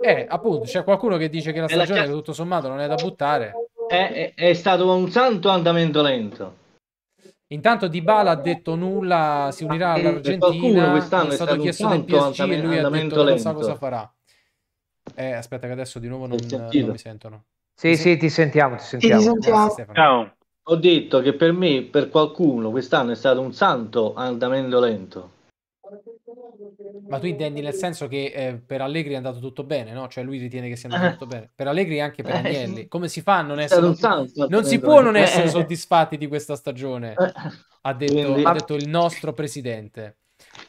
Eh, appunto, c'è qualcuno che dice che la stagione, la tutto sommato, non è da buttare è, è, stato un santo andamento lento. Intanto Di ha detto nulla, si unirà all'Argentina, è stato, è stato chiesto del PSG e lui ha detto non sa cosa farà. Eh, aspetta che adesso di nuovo non, non mi sentono. Sì, sì, ti sentiamo, ti sentiamo. Ti sentiamo. Ciao. Ho detto che per me, per qualcuno, quest'anno è stato un santo andamento lento. Ma tu intendi nel senso che eh, per Allegri è andato tutto bene, no? Cioè lui ritiene che sia andato eh. tutto bene. Per Allegri e anche per eh, Agnelli. Come si fa a non essere... Non si può non eh, essere soddisfatti di questa stagione, ha detto, ha detto il nostro presidente.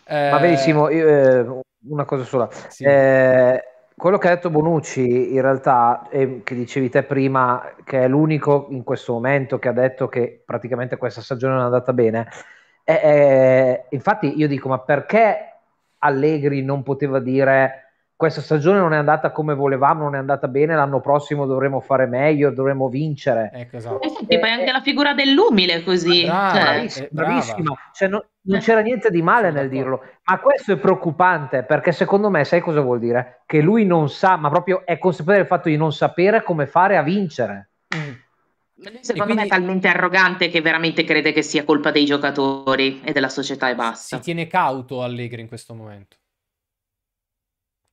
Eh... Ma benissimo, io, eh, una cosa sola. Sì. Eh, quello che ha detto Bonucci, in realtà, e che dicevi te prima, che è l'unico in questo momento che ha detto che praticamente questa stagione non è andata bene. infatti, io dico: ma perché Allegri non poteva dire questa stagione non è andata come volevamo, non è andata bene, l'anno prossimo dovremo fare meglio, dovremmo vincere. Ecco, esatto. E eh senti, fai anche la figura dell'umile così. Brava, cioè. Bravissima, eh, Cioè, non, non, eh. c'era niente di male nel dirlo, ma questo è preoccupante perché secondo me sai cosa vuol dire? Che lui non sa, ma proprio è consapevole del fatto di non sapere come fare a vincere. Mm secondo quindi, me è talmente arrogante che veramente crede che sia colpa dei giocatori e della società e basta. Si tiene cauto Allegri in questo momento.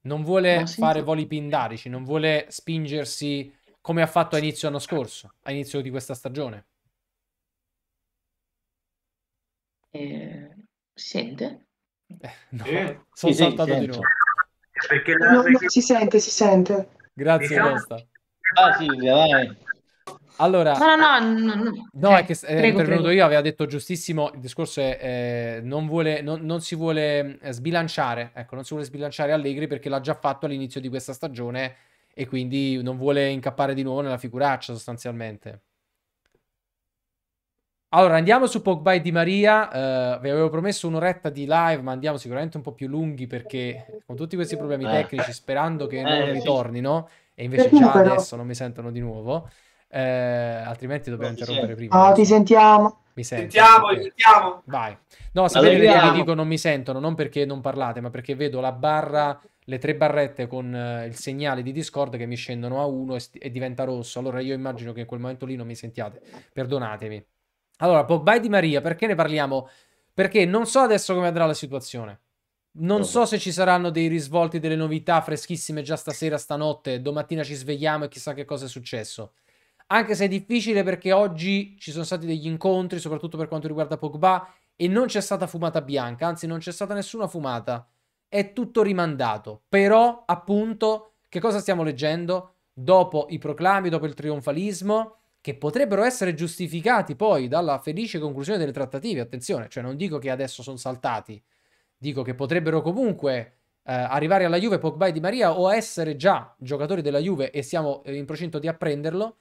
Non vuole no, fare voli pindarici, non vuole spingersi come ha fatto a inizio anno scorso, a inizio di questa stagione. Eh, sente? Eh, no, eh, sono sì, saltato sì, di nuovo. Perché la... no, no, si sente, si sente. Grazie, esatto. Costa. Ah, Silvia, vai. Allora, no, no, no, eh, no, no cioè, okay, è che è intervenuto prego. io, aveva detto giustissimo, il discorso è eh, non, vuole, non, non, si vuole eh, sbilanciare, ecco, non si vuole sbilanciare Allegri perché l'ha già fatto all'inizio di questa stagione e quindi non vuole incappare di nuovo nella figuraccia sostanzialmente. Allora, andiamo su Pogba e Di Maria, uh, vi avevo promesso un'oretta di live, ma andiamo sicuramente un po' più lunghi perché con tutti questi problemi tecnici, sperando che non ritornino, e invece già adesso non mi sentono di nuovo... Eh, altrimenti dobbiamo interrompere prima. Ah, ti sentiamo. Mi Sentiamo, okay. sentiamo. Vai. No, sapete perché vi dico non mi sentono, non perché non parlate, ma perché vedo la barra, le tre barrette con eh, il segnale di Discord che mi scendono a uno e, e, diventa rosso. Allora io immagino che in quel momento lì non mi sentiate. Perdonatemi. Allora, Pogba Di Maria, perché ne parliamo? Perché non so adesso come andrà la situazione. Non so se ci saranno dei risvolti, delle novità freschissime già stasera, stanotte, domattina ci svegliamo e chissà che cosa è successo anche se è difficile perché oggi ci sono stati degli incontri, soprattutto per quanto riguarda Pogba, e non c'è stata fumata bianca, anzi non c'è stata nessuna fumata, è tutto rimandato. Però, appunto, che cosa stiamo leggendo? Dopo i proclami, dopo il trionfalismo, che potrebbero essere giustificati poi dalla felice conclusione delle trattative, attenzione, cioè non dico che adesso sono saltati, dico che potrebbero comunque eh, arrivare alla Juve Pogba e Di Maria o essere già giocatori della Juve e siamo eh, in procinto di apprenderlo,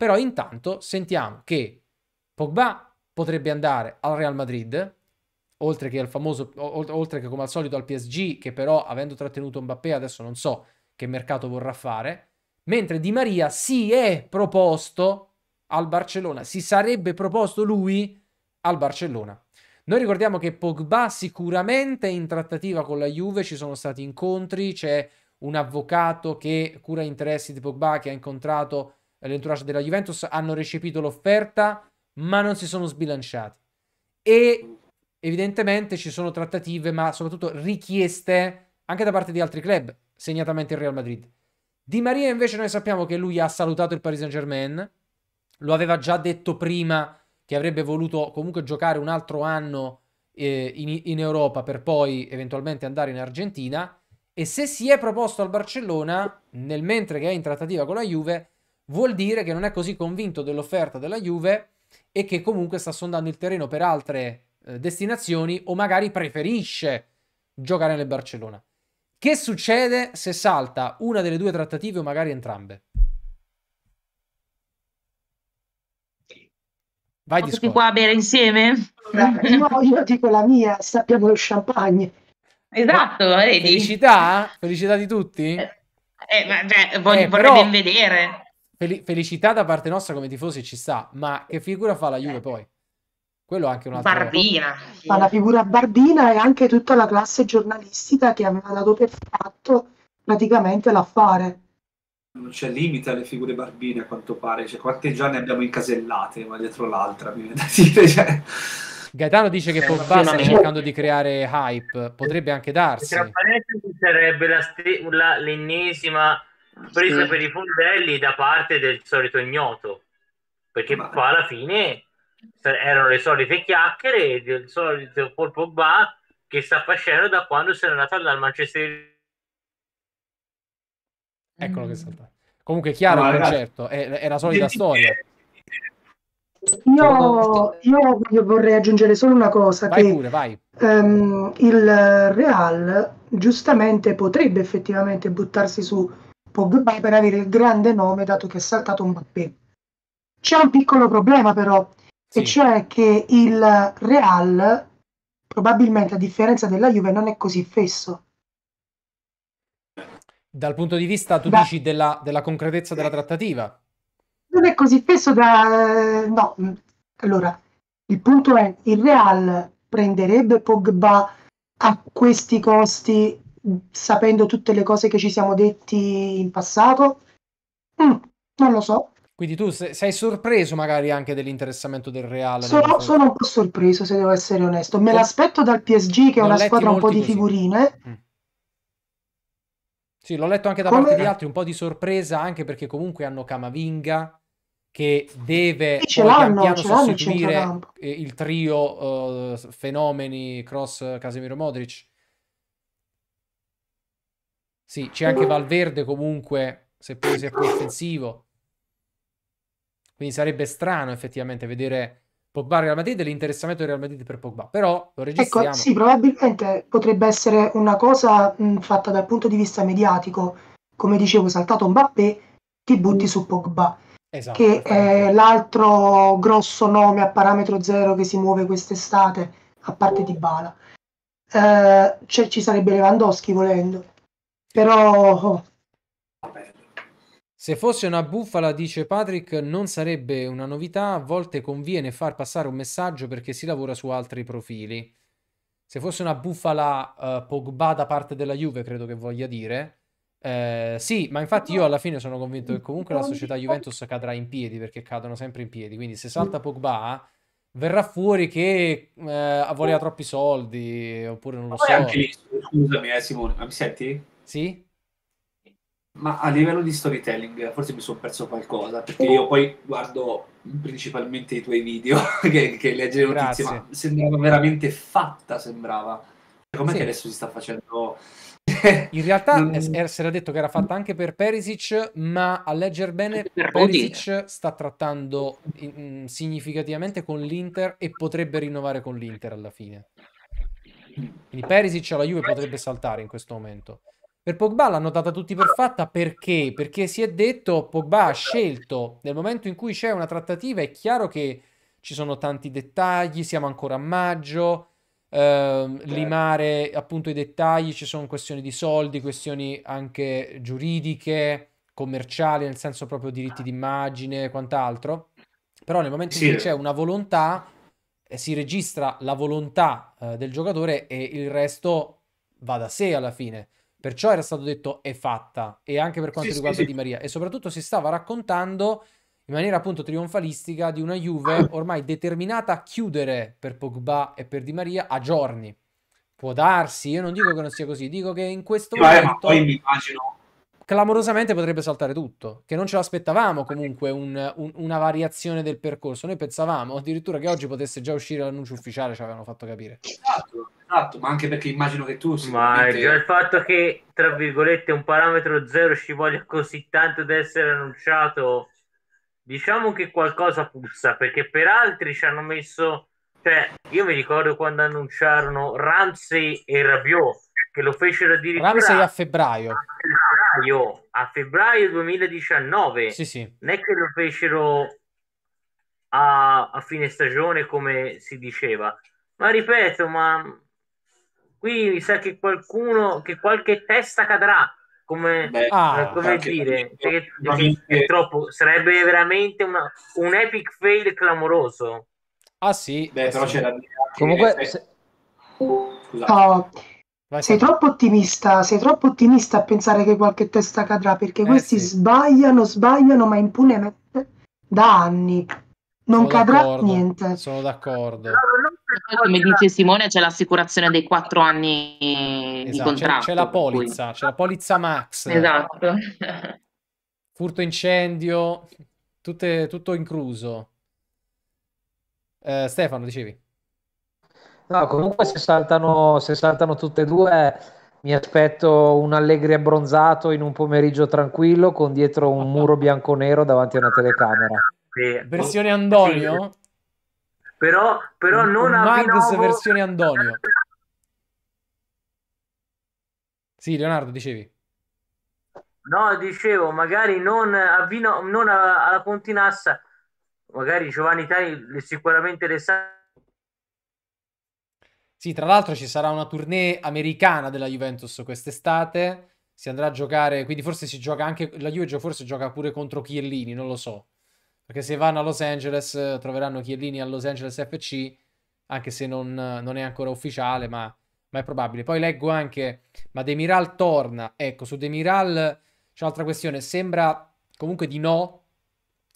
però intanto sentiamo che Pogba potrebbe andare al Real Madrid, oltre che, al famoso, oltre che come al solito al PSG, che però avendo trattenuto Mbappé adesso non so che mercato vorrà fare, mentre Di Maria si è proposto al Barcellona, si sarebbe proposto lui al Barcellona. Noi ricordiamo che Pogba sicuramente è in trattativa con la Juve, ci sono stati incontri, c'è un avvocato che cura interessi di Pogba che ha incontrato l'entourage della Juventus, hanno recepito l'offerta, ma non si sono sbilanciati. E evidentemente ci sono trattative, ma soprattutto richieste anche da parte di altri club, segnatamente il Real Madrid. Di Maria invece noi sappiamo che lui ha salutato il Paris Saint-Germain, lo aveva già detto prima che avrebbe voluto comunque giocare un altro anno eh, in, in Europa per poi eventualmente andare in Argentina e se si è proposto al Barcellona, nel mentre che è in trattativa con la Juve, vuol dire che non è così convinto dell'offerta della Juve e che comunque sta sondando il terreno per altre eh, destinazioni o magari preferisce giocare nel Barcellona. Che succede se salta una delle due trattative o magari entrambe? Vai di qua a bere insieme? No, io dico la mia, sappiamo lo champagne. Esatto, vedi. Felicità? Felicità di tutti? Eh, eh, cioè, voglio, eh, vorrei ben vedere fel- felicità da parte nostra come tifosi ci sta, ma che figura fa la Juve eh. poi? Quello è anche un altro... Bardina. Fa la figura bardina e anche tutta la classe giornalistica che aveva dato per fatto praticamente l'affare. Non c'è limite alle figure barbine a quanto pare, cioè quante già ne abbiamo incasellate una dietro l'altra, mi da dire, cioè... Gaetano dice che eh, Pogba sta cercando di creare hype, potrebbe anche darsi. Tra parentesi sarebbe la st- la, l'ennesima presa sì. per i fondelli da parte del solito ignoto perché Vabbè. qua alla fine erano le solite chiacchiere del solito Paul Pogba che sta facendo da quando se n'è andato dal Manchester eccolo che salta comunque chiaro no, il concetto è, è la solita storia io, eh, io, vorrei aggiungere solo una cosa vai che, pure, vai. Um, il Real giustamente potrebbe effettivamente buttarsi su Pogba per avere il grande nome dato che è saltato un Mbappé. C'è un piccolo problema però, sì. e cioè che il Real probabilmente a differenza della Juve non è così fesso. Dal punto di vista, tu da... dici, della, della concretezza della trattativa? Non è così fesso da... Eh, no, allora, il punto è, il Real prenderebbe Pogba a questi costi Mm, sapendo tutte le cose che ci siamo detti in passato? Mm, non lo so. Quindi tu sei sorpreso magari anche dell'interessamento del Real? Sono, sono, un po' sorpreso, se devo essere onesto. Me oh. l'aspetto dal PSG, che è una squadra un po' di così. figurine. Mm. Sì, l'ho letto anche da Come... parte di altri, un po' di sorpresa, anche perché comunque hanno Camavinga, che deve sì, pian piano sostituire eh, il, trio uh, fenomeni cross Casemiro Modric sì, c'è anche mm. Valverde comunque, seppure sia più offensivo. Quindi sarebbe strano effettivamente vedere Pogba Real Madrid e l'interessamento del Real Madrid per Pogba, però lo ecco, registriamo. Ecco, sì, probabilmente potrebbe essere una cosa mh, mm, fatta dal punto di vista mediatico. Come dicevo, saltato Mbappé, ti butti su Pogba, esatto, che è l'altro grosso nome a parametro zero che si muove quest'estate, a parte di Bala. Eh, cioè, ci sarebbe Lewandowski volendo. Però... Se fosse una bufala, dice Patrick, non sarebbe una novità, a volte conviene far passare un messaggio perché si lavora su altri profili. Se fosse una bufala uh, Pogba da parte della Juve, credo che voglia dire. Eh, sì, ma infatti io alla fine sono convinto che comunque la società Juventus cadrà in piedi perché cadono sempre in piedi. Quindi se salta Pogba, verrà fuori che eh, voleva troppi soldi oppure non lo so. Anche lì, scusami, eh, Simone, ma mi senti? Sì? Ma a livello di storytelling forse mi sono perso qualcosa, perché oh. io poi guardo principalmente i tuoi video che, che leggere notizie, ma sembrava veramente fatta, sembrava. Cioè, com'è sì. che adesso si sta facendo... In realtà non... si era detto che era fatta anche per Perisic, ma a leggere bene Perisic sta trattando in, significativamente con l'Inter e potrebbe rinnovare con l'Inter alla fine. Quindi Perisic alla Juve potrebbe saltare in questo momento. Per Pogba l'hanno data tutti per fatta perché? Perché si è detto Pogba ha scelto, nel momento in cui c'è una trattativa è chiaro che ci sono tanti dettagli, siamo ancora a maggio, ehm, limare appunto i dettagli, ci sono questioni di soldi, questioni anche giuridiche, commerciali, nel senso proprio diritti d'immagine e quant'altro. Però nel momento in cui c'è una volontà, eh, si registra la volontà eh, del giocatore e il resto va da sé alla fine. Perciò era stato detto è fatta, e anche per quanto sì, riguarda sì, Di Maria. E soprattutto si stava raccontando in maniera appunto trionfalistica di una Juve ah. ormai determinata a chiudere per Pogba e per Di Maria a giorni. Può darsi, io non dico che non sia così, dico che in questo momento... Ma poi mi immagino clamorosamente potrebbe saltare tutto, che non ce l'aspettavamo comunque un, un, una variazione del percorso, noi pensavamo addirittura che oggi potesse già uscire l'annuncio ufficiale, ci avevano fatto capire. Esatto, esatto, ma anche perché immagino che tu... Sicuramente... Ma già il fatto che, tra virgolette, un parametro zero ci voglia così tanto da essere annunciato, diciamo che qualcosa puzza, perché per altri ci hanno messo... Cioè, io mi ricordo quando annunciarono Ramsey e Rabiot, che lo fecero addirittura... Ramsey a febbraio febbraio, a febbraio 2019, sì, sì. non è che lo fecero a, a fine stagione come si diceva, ma ripeto, ma qui mi sa che qualcuno, che qualche testa cadrà come, Beh, ah, come dire, perché, perché, perché troppo, sarebbe veramente una, un epic fail clamoroso. Ah sì, Beh, però sì. c'è comunque... Se... Scusate. Oh Vai sei troppo ottimista, sei troppo ottimista a pensare che qualche testa cadrà, perché eh, questi sì. sbagliano, sbagliano, ma impunemente da anni. Non sono cadrà niente. Sono d'accordo. Come dice Simone, c'è l'assicurazione dei quattro anni esatto, di contratto. C'è, la polizza, cui... c'è la polizza Max. Esatto. Furto incendio, tutte, tutto incluso. Eh, Stefano, dicevi. No, comunque se saltano, se saltano tutte e due mi aspetto un Allegri abbronzato in un pomeriggio tranquillo con dietro un muro bianco-nero davanti a una telecamera. Sì. Versione Andonio? Sì. Però, però un, non un a Mags versione Andonio. Sì, Leonardo, dicevi. No, dicevo, magari non a Vino, non alla Pontinassa, magari Giovanni Tani sicuramente le sa sì, tra l'altro ci sarà una tournée americana della Juventus quest'estate. Si andrà a giocare, quindi forse si gioca anche. La Juve forse gioca pure contro Chiellini, non lo so. Perché se vanno a Los Angeles eh, troveranno Chiellini a Los Angeles FC, anche se non, eh, non è ancora ufficiale, ma, ma, è probabile. Poi leggo anche, ma Demiral torna. Ecco, su Demiral c'è un'altra questione. Sembra comunque di no,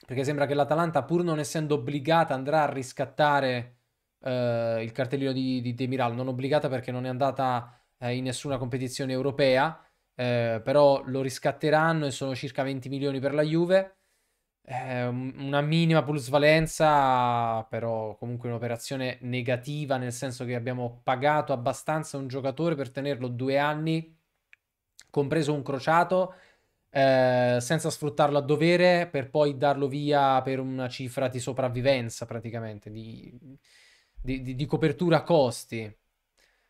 perché sembra che l'Atalanta, pur non essendo obbligata, andrà a riscattare eh, il cartellino di, di Demiral, non obbligata perché non è andata eh, in nessuna competizione europea, eh, però lo riscatteranno e sono circa 20 milioni per la Juve. Eh, una minima plusvalenza, però comunque un'operazione negativa, nel senso che abbiamo pagato abbastanza un giocatore per tenerlo due anni, compreso un crociato. Eh, senza sfruttarlo a dovere per poi darlo via per una cifra di sopravvivenza praticamente di di, di, di copertura costi.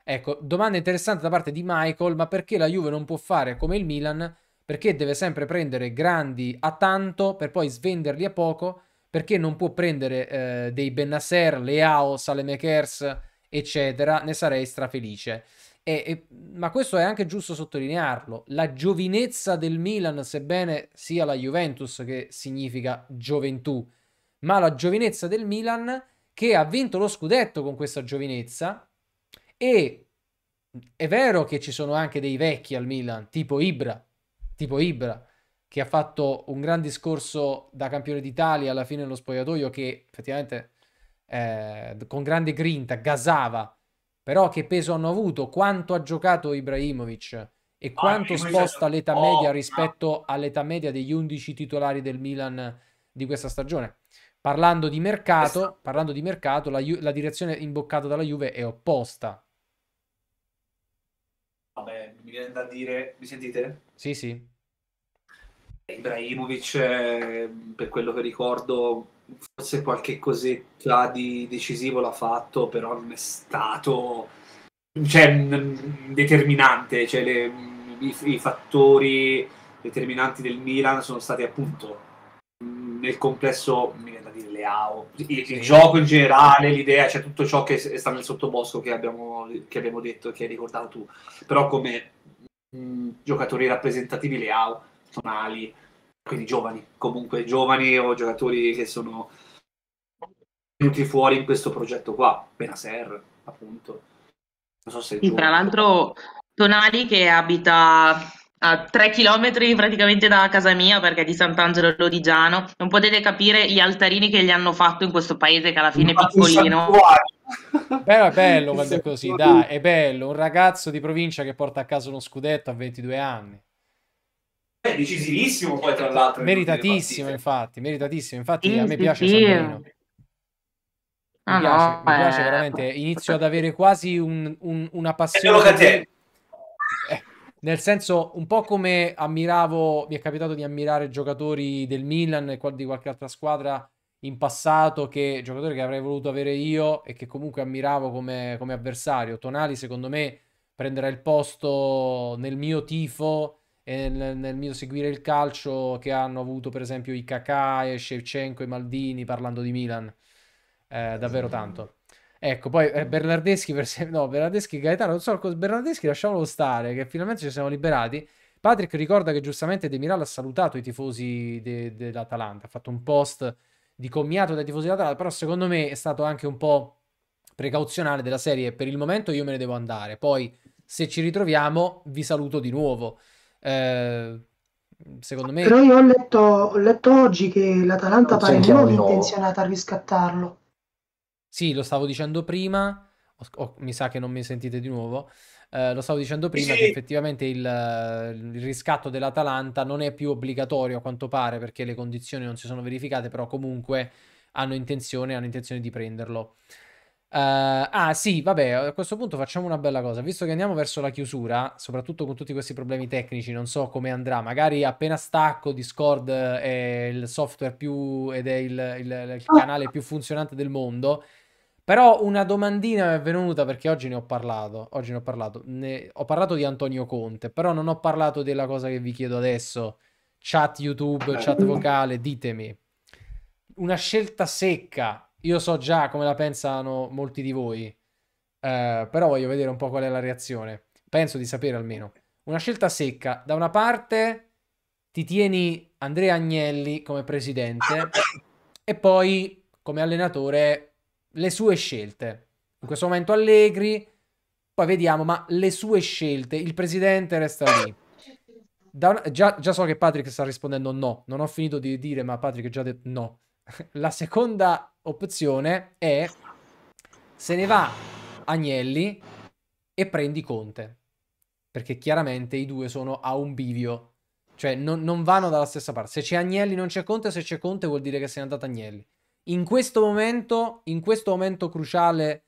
Ecco, domanda interessante da parte di Michael, ma perché la Juve non può fare come il Milan? Perché deve sempre prendere grandi a tanto per poi svenderli a poco? Perché non può prendere eh, dei Benasser, Leao, Salemekers, eccetera? Ne sarei strafelice. E, e, ma questo è anche giusto sottolinearlo. La giovinezza del Milan, sebbene sia la Juventus che significa gioventù, ma la giovinezza del Milan che ha vinto lo scudetto con questa giovinezza e è vero che ci sono anche dei vecchi al Milan, tipo Ibra, tipo Ibra che ha fatto un gran discorso da campione d'Italia alla fine dello spogliatoio che effettivamente eh, con grande grinta gasava, però che peso hanno avuto, quanto ha giocato Ibrahimovic e ah, quanto ah, sposta l'età media rispetto all'età media degli 11 titolari del Milan di questa stagione. Parlando di mercato, parlando di mercato la, la, direzione imboccata dalla Juve è opposta. Vabbè, mi viene da dire, mi sentite? Sì, sì. Ibrahimovic, eh, per quello che ricordo, forse qualche cosetta di decisivo l'ha fatto, però non è stato cioè, determinante. Cioè, le, i, i fattori determinanti del Milan sono stati appunto nel complesso, mi viene da dire, le AO, il, il, gioco in generale, l'idea, cioè tutto ciò che sta nel sottobosco che abbiamo, che abbiamo detto e che hai ricordato tu, però come mh, mm, giocatori rappresentativi le AO sono ali, quindi giovani, comunque giovani o giocatori che sono venuti fuori in questo progetto qua, Benaser appunto. Non so se... Sì, tra l'altro Tonali che abita a tre chilometri praticamente da casa mia perché è di Sant'Angelo Lodigiano. Non potete capire gli altarini che gli hanno fatto in questo paese che alla fine è piccolino. Però è bello quando è così, dai, è bello. Un ragazzo di provincia che porta a casa uno scudetto a 22 anni. È decisivissimo poi tra l'altro. Meritatissimo infatti, meritatissimo. Infatti sì, a me piace sì. San Ah mi, no, piace, eh, piace veramente. Inizio ad avere quasi un, un, una passione. È nel senso, un po' come ammiravo, mi è capitato di ammirare giocatori del Milan e di qualche altra squadra in passato, che giocatori che avrei voluto avere io e che comunque ammiravo come, come avversario. Tonali, secondo me, prenderà il posto nel mio tifo e nel, nel, mio seguire il calcio che hanno avuto, per esempio, i Kakà, Shevchenko e Maldini parlando di Milan. Eh, davvero tanto. Ecco, poi eh, Bernardeschi, per se... no, Bernardeschi Gaetano, non so, Bernardeschi lasciamolo stare, che finalmente ci siamo liberati. Patrick ricorda che giustamente De Demiral ha salutato i tifosi de- dell'Atalanta, ha fatto un post di commiato dai tifosi dell'Atalanta, però secondo me è stato anche un po' precauzionale della serie, per il momento io me ne devo andare, poi se ci ritroviamo vi saluto di nuovo. Eh, secondo me... Però io ho letto, ho letto oggi che l'Atalanta pare di nuovo intenzionata a riscattarlo. Sì, lo stavo dicendo prima. Oh, mi sa che non mi sentite di nuovo. Eh, lo stavo dicendo prima sì. che effettivamente il, il, riscatto dell'Atalanta non è più obbligatorio a quanto pare perché le condizioni non si sono verificate, però comunque hanno intenzione, hanno intenzione di prenderlo. Eh, ah sì, vabbè, a questo punto facciamo una bella cosa, visto che andiamo verso la chiusura, soprattutto con tutti questi problemi tecnici, non so come andrà, magari appena stacco Discord è il software più ed è il, il, il canale più funzionante del mondo, però una domandina mi è venuta perché oggi ne ho parlato. Oggi ne ho parlato. Ne... Ho parlato di Antonio Conte, però non ho parlato della cosa che vi chiedo adesso. Chat YouTube, eh. chat vocale, ditemi. Una scelta secca. Io so già come la pensano molti di voi, eh, però voglio vedere un po' qual è la reazione. Penso di sapere almeno. Una scelta secca. Da una parte ti tieni Andrea Agnelli come presidente e poi come allenatore le sue scelte. In questo momento Allegri, poi vediamo, ma le sue scelte, il presidente resta lì. Una, già, già, so che Patrick sta rispondendo no, non ho finito di dire, ma Patrick ha già detto no. La seconda opzione è se ne va Agnelli e prendi Conte, perché chiaramente i due sono a un bivio, cioè non, non vanno dalla stessa parte. Se c'è Agnelli non c'è Conte, se c'è Conte vuol dire che se n'è andato Agnelli in questo momento, in questo momento cruciale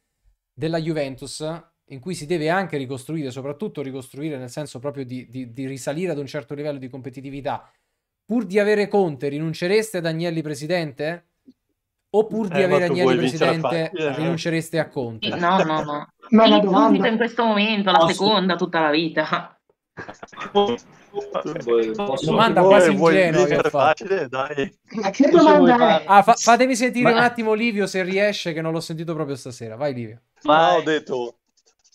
della Juventus, in cui si deve anche ricostruire, soprattutto ricostruire nel senso proprio di, di, di risalire ad un certo livello di competitività, pur di avere Conte, rinuncereste ad Agnelli presidente? O pur di eh, avere Agnelli presidente, eh. rinuncereste a Conte? No, no, no. Ma la domanda... in questo momento, la Posso... seconda, tutta la vita domanda quasi ingenua che facile, dai. Ma che domanda ah, fa- fatemi sentire Ma... un attimo Livio se riesce che non l'ho sentito proprio stasera vai Livio ma ho detto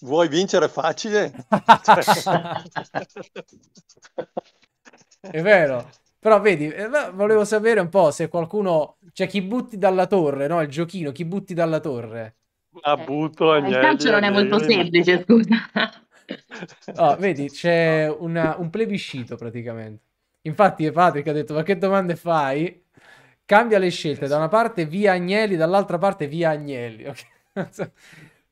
vuoi vincere facile? è vero però vedi, eh, volevo sapere un po' se qualcuno, cioè chi butti dalla torre, no? Il giochino, chi butti dalla torre? Ah, butto, agnelli, eh, Il calcio non è molto semplice, scusa. Oh, vedi, c'è una, un plebiscito praticamente. Infatti Patrick ha detto, ma che domande fai? Cambia le scelte, da una parte via Agnelli, dall'altra parte via Agnelli. Okay.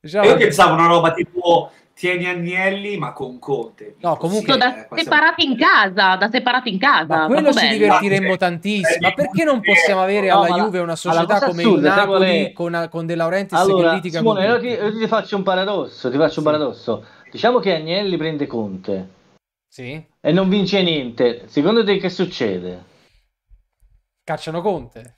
Diciamo Io che... pensavo una roba tipo tieni Agnelli ma con Conte. No, comunque... Da eh, separati in casa, da separati in casa. Ma quello ci bello. divertiremmo tantissimo. Ma perché non possiamo avere no, alla Juve una società come assurda, il Napoli vuole... con, con De Laurenti allora, che litiga Simone, con io ti, io ti faccio un paradosso, ti faccio un paradosso. Diciamo che Agnelli prende Conte. Sì. E non vince niente. Secondo te che succede? Cacciano Conte.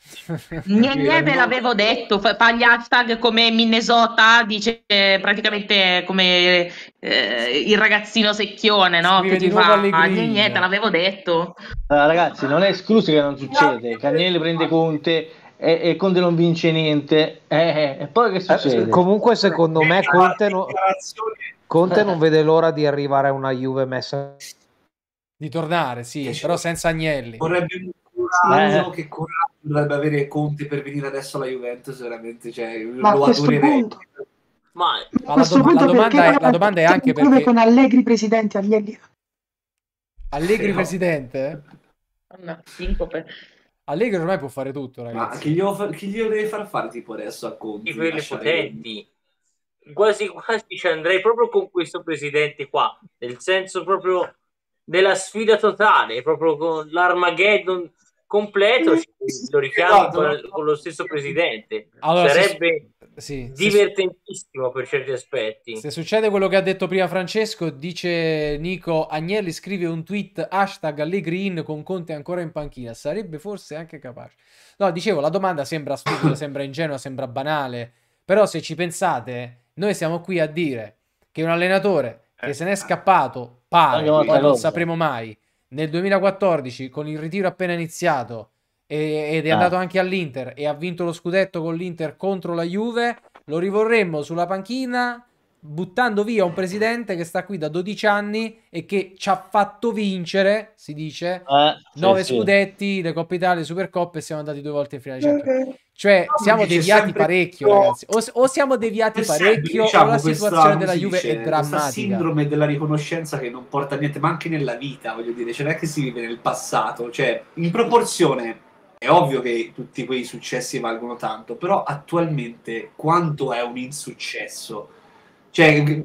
Niente, ve l'avevo detto, fa gli hashtag come Minnesota, dice eh, praticamente come eh, il ragazzino secchione, no? che ti fa Gne te l'avevo detto. Allora, ragazzi, non è escluso che non succede. No. Cagnelli prende Conte e, e, Conte non vince niente. Eh, eh e poi che eh, succede? Eh, comunque, secondo me, Conte non... Conte eh. non vede l'ora di arrivare a una Juve messa di tornare, sì, che però c'è. senza Agnelli. Vorrebbe un coraggio, eh. che coraggio dovrebbe avere Conte per venire adesso alla Juventus, veramente, cioè, Ma lo adorerei. Punto... Ma a questo dom- la domanda, è, la domanda è anche perché con Allegri presidente Agnelli Allegri no. presidente? No, per... Allegri ormai può fare tutto, ragazzi. Ma chi glielo, fa... deve far fare tipo adesso a Conte? I quelli potenti quasi quasi ci andrei proprio con questo presidente qua, nel senso proprio della sfida totale, proprio con l'Armageddon completo, mm. lo richiamo esatto. con, lo stesso presidente. Allora, Sarebbe sì, divertentissimo per certi aspetti. Se succede quello che ha detto prima Francesco, dice Nico Agnelli, scrive un tweet hashtag Allegrin con Conte ancora in panchina, sarebbe forse anche capace. No, dicevo, la domanda sembra stupida, sembra ingenua, sembra banale, però se ci pensate noi siamo qui a dire che un allenatore che eh. se n'è scappato, pare, poi non sapremo mai, nel 2014 con il ritiro appena iniziato ed è ah. andato anche all'Inter e ha vinto lo scudetto con l'Inter contro la Juve, lo rivorremmo sulla panchina buttando via un presidente che sta qui da 12 anni e che ci ha fatto vincere, si dice, eh, sì, 9 sì. scudetti, le Coppe Italia, le Supercoppe e siamo andati due volte in finale Champions. Eh, eh. Cioè, no, siamo deviati parecchio, no. ragazzi. O, o, siamo deviati parecchio, sempre, diciamo, o la situazione della Juve dice, è drammatica. Questa sindrome della riconoscenza che non porta a niente, ma anche nella vita, voglio dire, cioè non è che si vive nel passato, cioè, in proporzione... È ovvio che tutti quei successi valgono tanto, però attualmente quanto è un insuccesso? Cioè,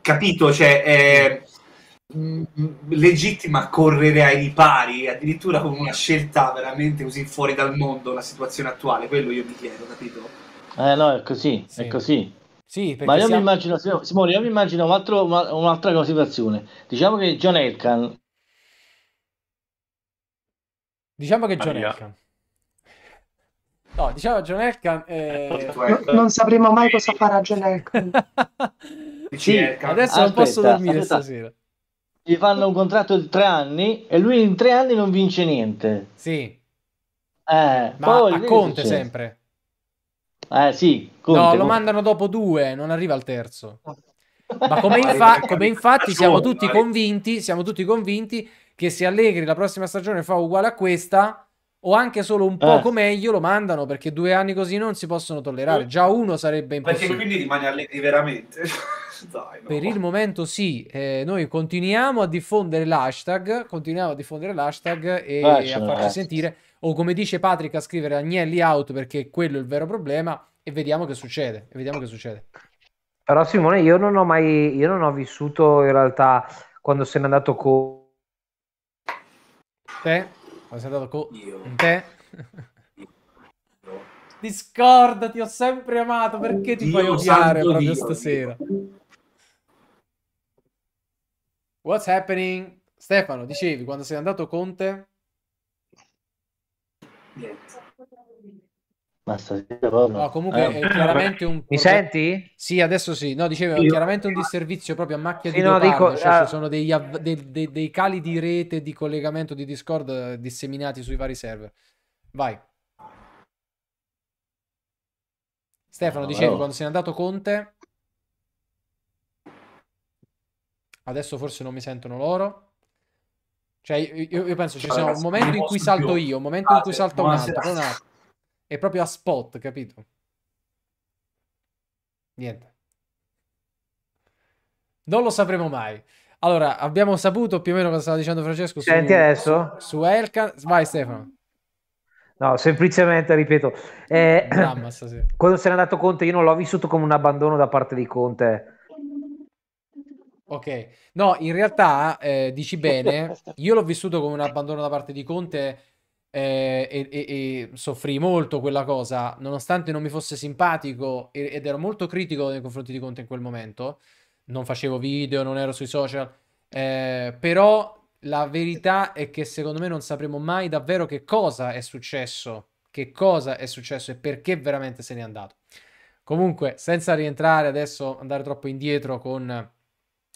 capito? Cioè, è mm, legittima correre ai ripari, addirittura con una scelta veramente così fuori dal mondo la situazione attuale, quello io mi chiedo, capito? Eh no, è così, sì. è così. Sì, Ma io siamo... mi immagino, Simone, io mi immagino un altro, un'altra situazione. Diciamo che John Elkan... Diciamo che John Elkan No, diciamo John Elkan... Eh... No, non sapremo mai cosa farà John Elkan. sì, adesso aspetta, non posso dormire aspetta. stasera. Gli fanno un contratto di tre anni e lui in tre anni non vince niente. Sì. Eh, Ma poi a Conte sempre. Eh sì, Conte, No, lo Conte. mandano dopo due, non arriva al terzo. Ma come, infa- come infatti siamo tutti convinti, siamo tutti convinti che se Allegri la prossima stagione fa uguale a questa o anche solo un poco eh. meglio lo mandano perché due anni così non si possono tollerare. Già uno sarebbe impossibile. Perché quindi rimane allegri veramente. Dai, no. Per il momento sì, eh, noi continuiamo a diffondere l'hashtag, continuiamo a diffondere l'hashtag e, e eh, a farci sentire. O come dice Patrick a scrivere agnelli out perché quello è il vero problema e vediamo che succede. E vediamo che succede. Però Simone, io non ho mai, io non ho vissuto in realtà quando se n'è andato con... Te? Eh? Ma sei andato con te? Discord, ti ho sempre amato, perché ti Dio fai odiare proprio Dio, stasera? Dio. What's happening? Stefano, dicevi, quando sei andato Conte? Niente. Ma stasera proprio. No, comunque eh. è chiaramente un. Mi senti? Sì, adesso sì. No, dicevo, è chiaramente un disservizio proprio a macchia sì, di no, leopardo. Dico, cioè, ah... Eh. ci sono degli av- de- de- dei cali di rete di collegamento di Discord disseminati sui vari server. Vai. Stefano, dicevi, quando se n'è andato Conte... Adesso forse non mi sentono loro. Cioè, io, io penso ci sia un momento in cui salto io, un momento in cui salto un altro, un altro. È proprio a spot, capito? Niente. Non lo sapremo mai. Allora, abbiamo saputo più o meno cosa stava dicendo Francesco. Senti su, adesso? Su Elkan. Vai Stefano. No, semplicemente, ripeto, eh, Damma, quando se n'è andato Conte io non l'ho vissuto come un abbandono da parte di Conte. Ok, no, in realtà eh, dici bene, io l'ho vissuto come un abbandono da parte di Conte eh, e, e, e, soffrì molto quella cosa, nonostante non mi fosse simpatico ed ero molto critico nei confronti di Conte in quel momento, non facevo video, non ero sui social, eh, però la verità è che secondo me non sapremo mai davvero che cosa è successo, che cosa è successo e perché veramente se n'è andato. Comunque, senza rientrare adesso, andare troppo indietro con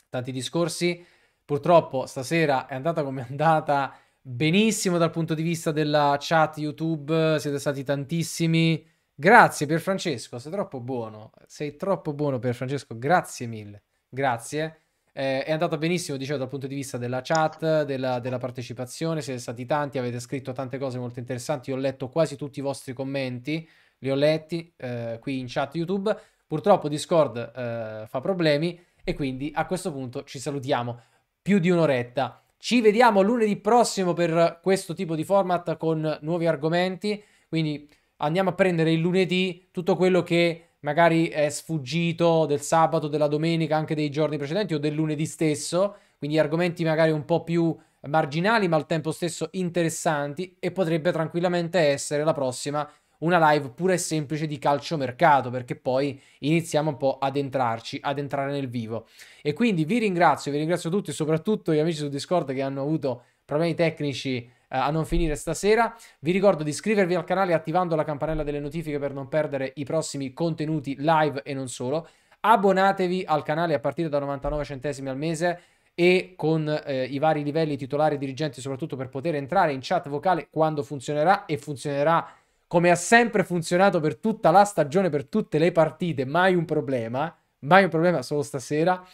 tanti discorsi, purtroppo stasera è andata come è andata benissimo dal punto di vista della chat YouTube, siete stati tantissimi. Grazie per Francesco, sei troppo buono, sei troppo buono per Francesco, grazie mille, grazie. Eh, è andato benissimo, dicevo, dal punto di vista della chat, della, della partecipazione, siete stati tanti, avete scritto tante cose molto interessanti, Io ho letto quasi tutti i vostri commenti, li ho letti eh, qui in chat YouTube. Purtroppo Discord eh, fa problemi e quindi a questo punto ci salutiamo più di un'oretta. Ci vediamo lunedì prossimo per questo tipo di format con nuovi argomenti, quindi andiamo a prendere il lunedì tutto quello che magari è sfuggito del sabato, della domenica, anche dei giorni precedenti o del lunedì stesso, quindi argomenti magari un po' più marginali ma al tempo stesso interessanti e potrebbe tranquillamente essere la prossima una live pura e semplice di calciomercato, perché poi iniziamo un po' ad entrarci, ad entrare nel vivo. E quindi vi ringrazio, vi ringrazio tutti, soprattutto gli amici su Discord che hanno avuto problemi tecnici eh, a non finire stasera. Vi ricordo di iscrivervi al canale attivando la campanella delle notifiche per non perdere i prossimi contenuti live e non solo. Abbonatevi al canale a partire da 99 centesimi al mese e con eh, i vari livelli titolari e dirigenti soprattutto per poter entrare in chat vocale quando funzionerà e funzionerà come ha sempre funzionato per tutta la stagione, per tutte le partite, mai un problema, mai un problema solo stasera.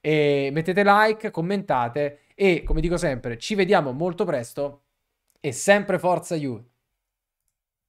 E mettete like, commentate e come dico sempre, ci vediamo molto presto e sempre forza You!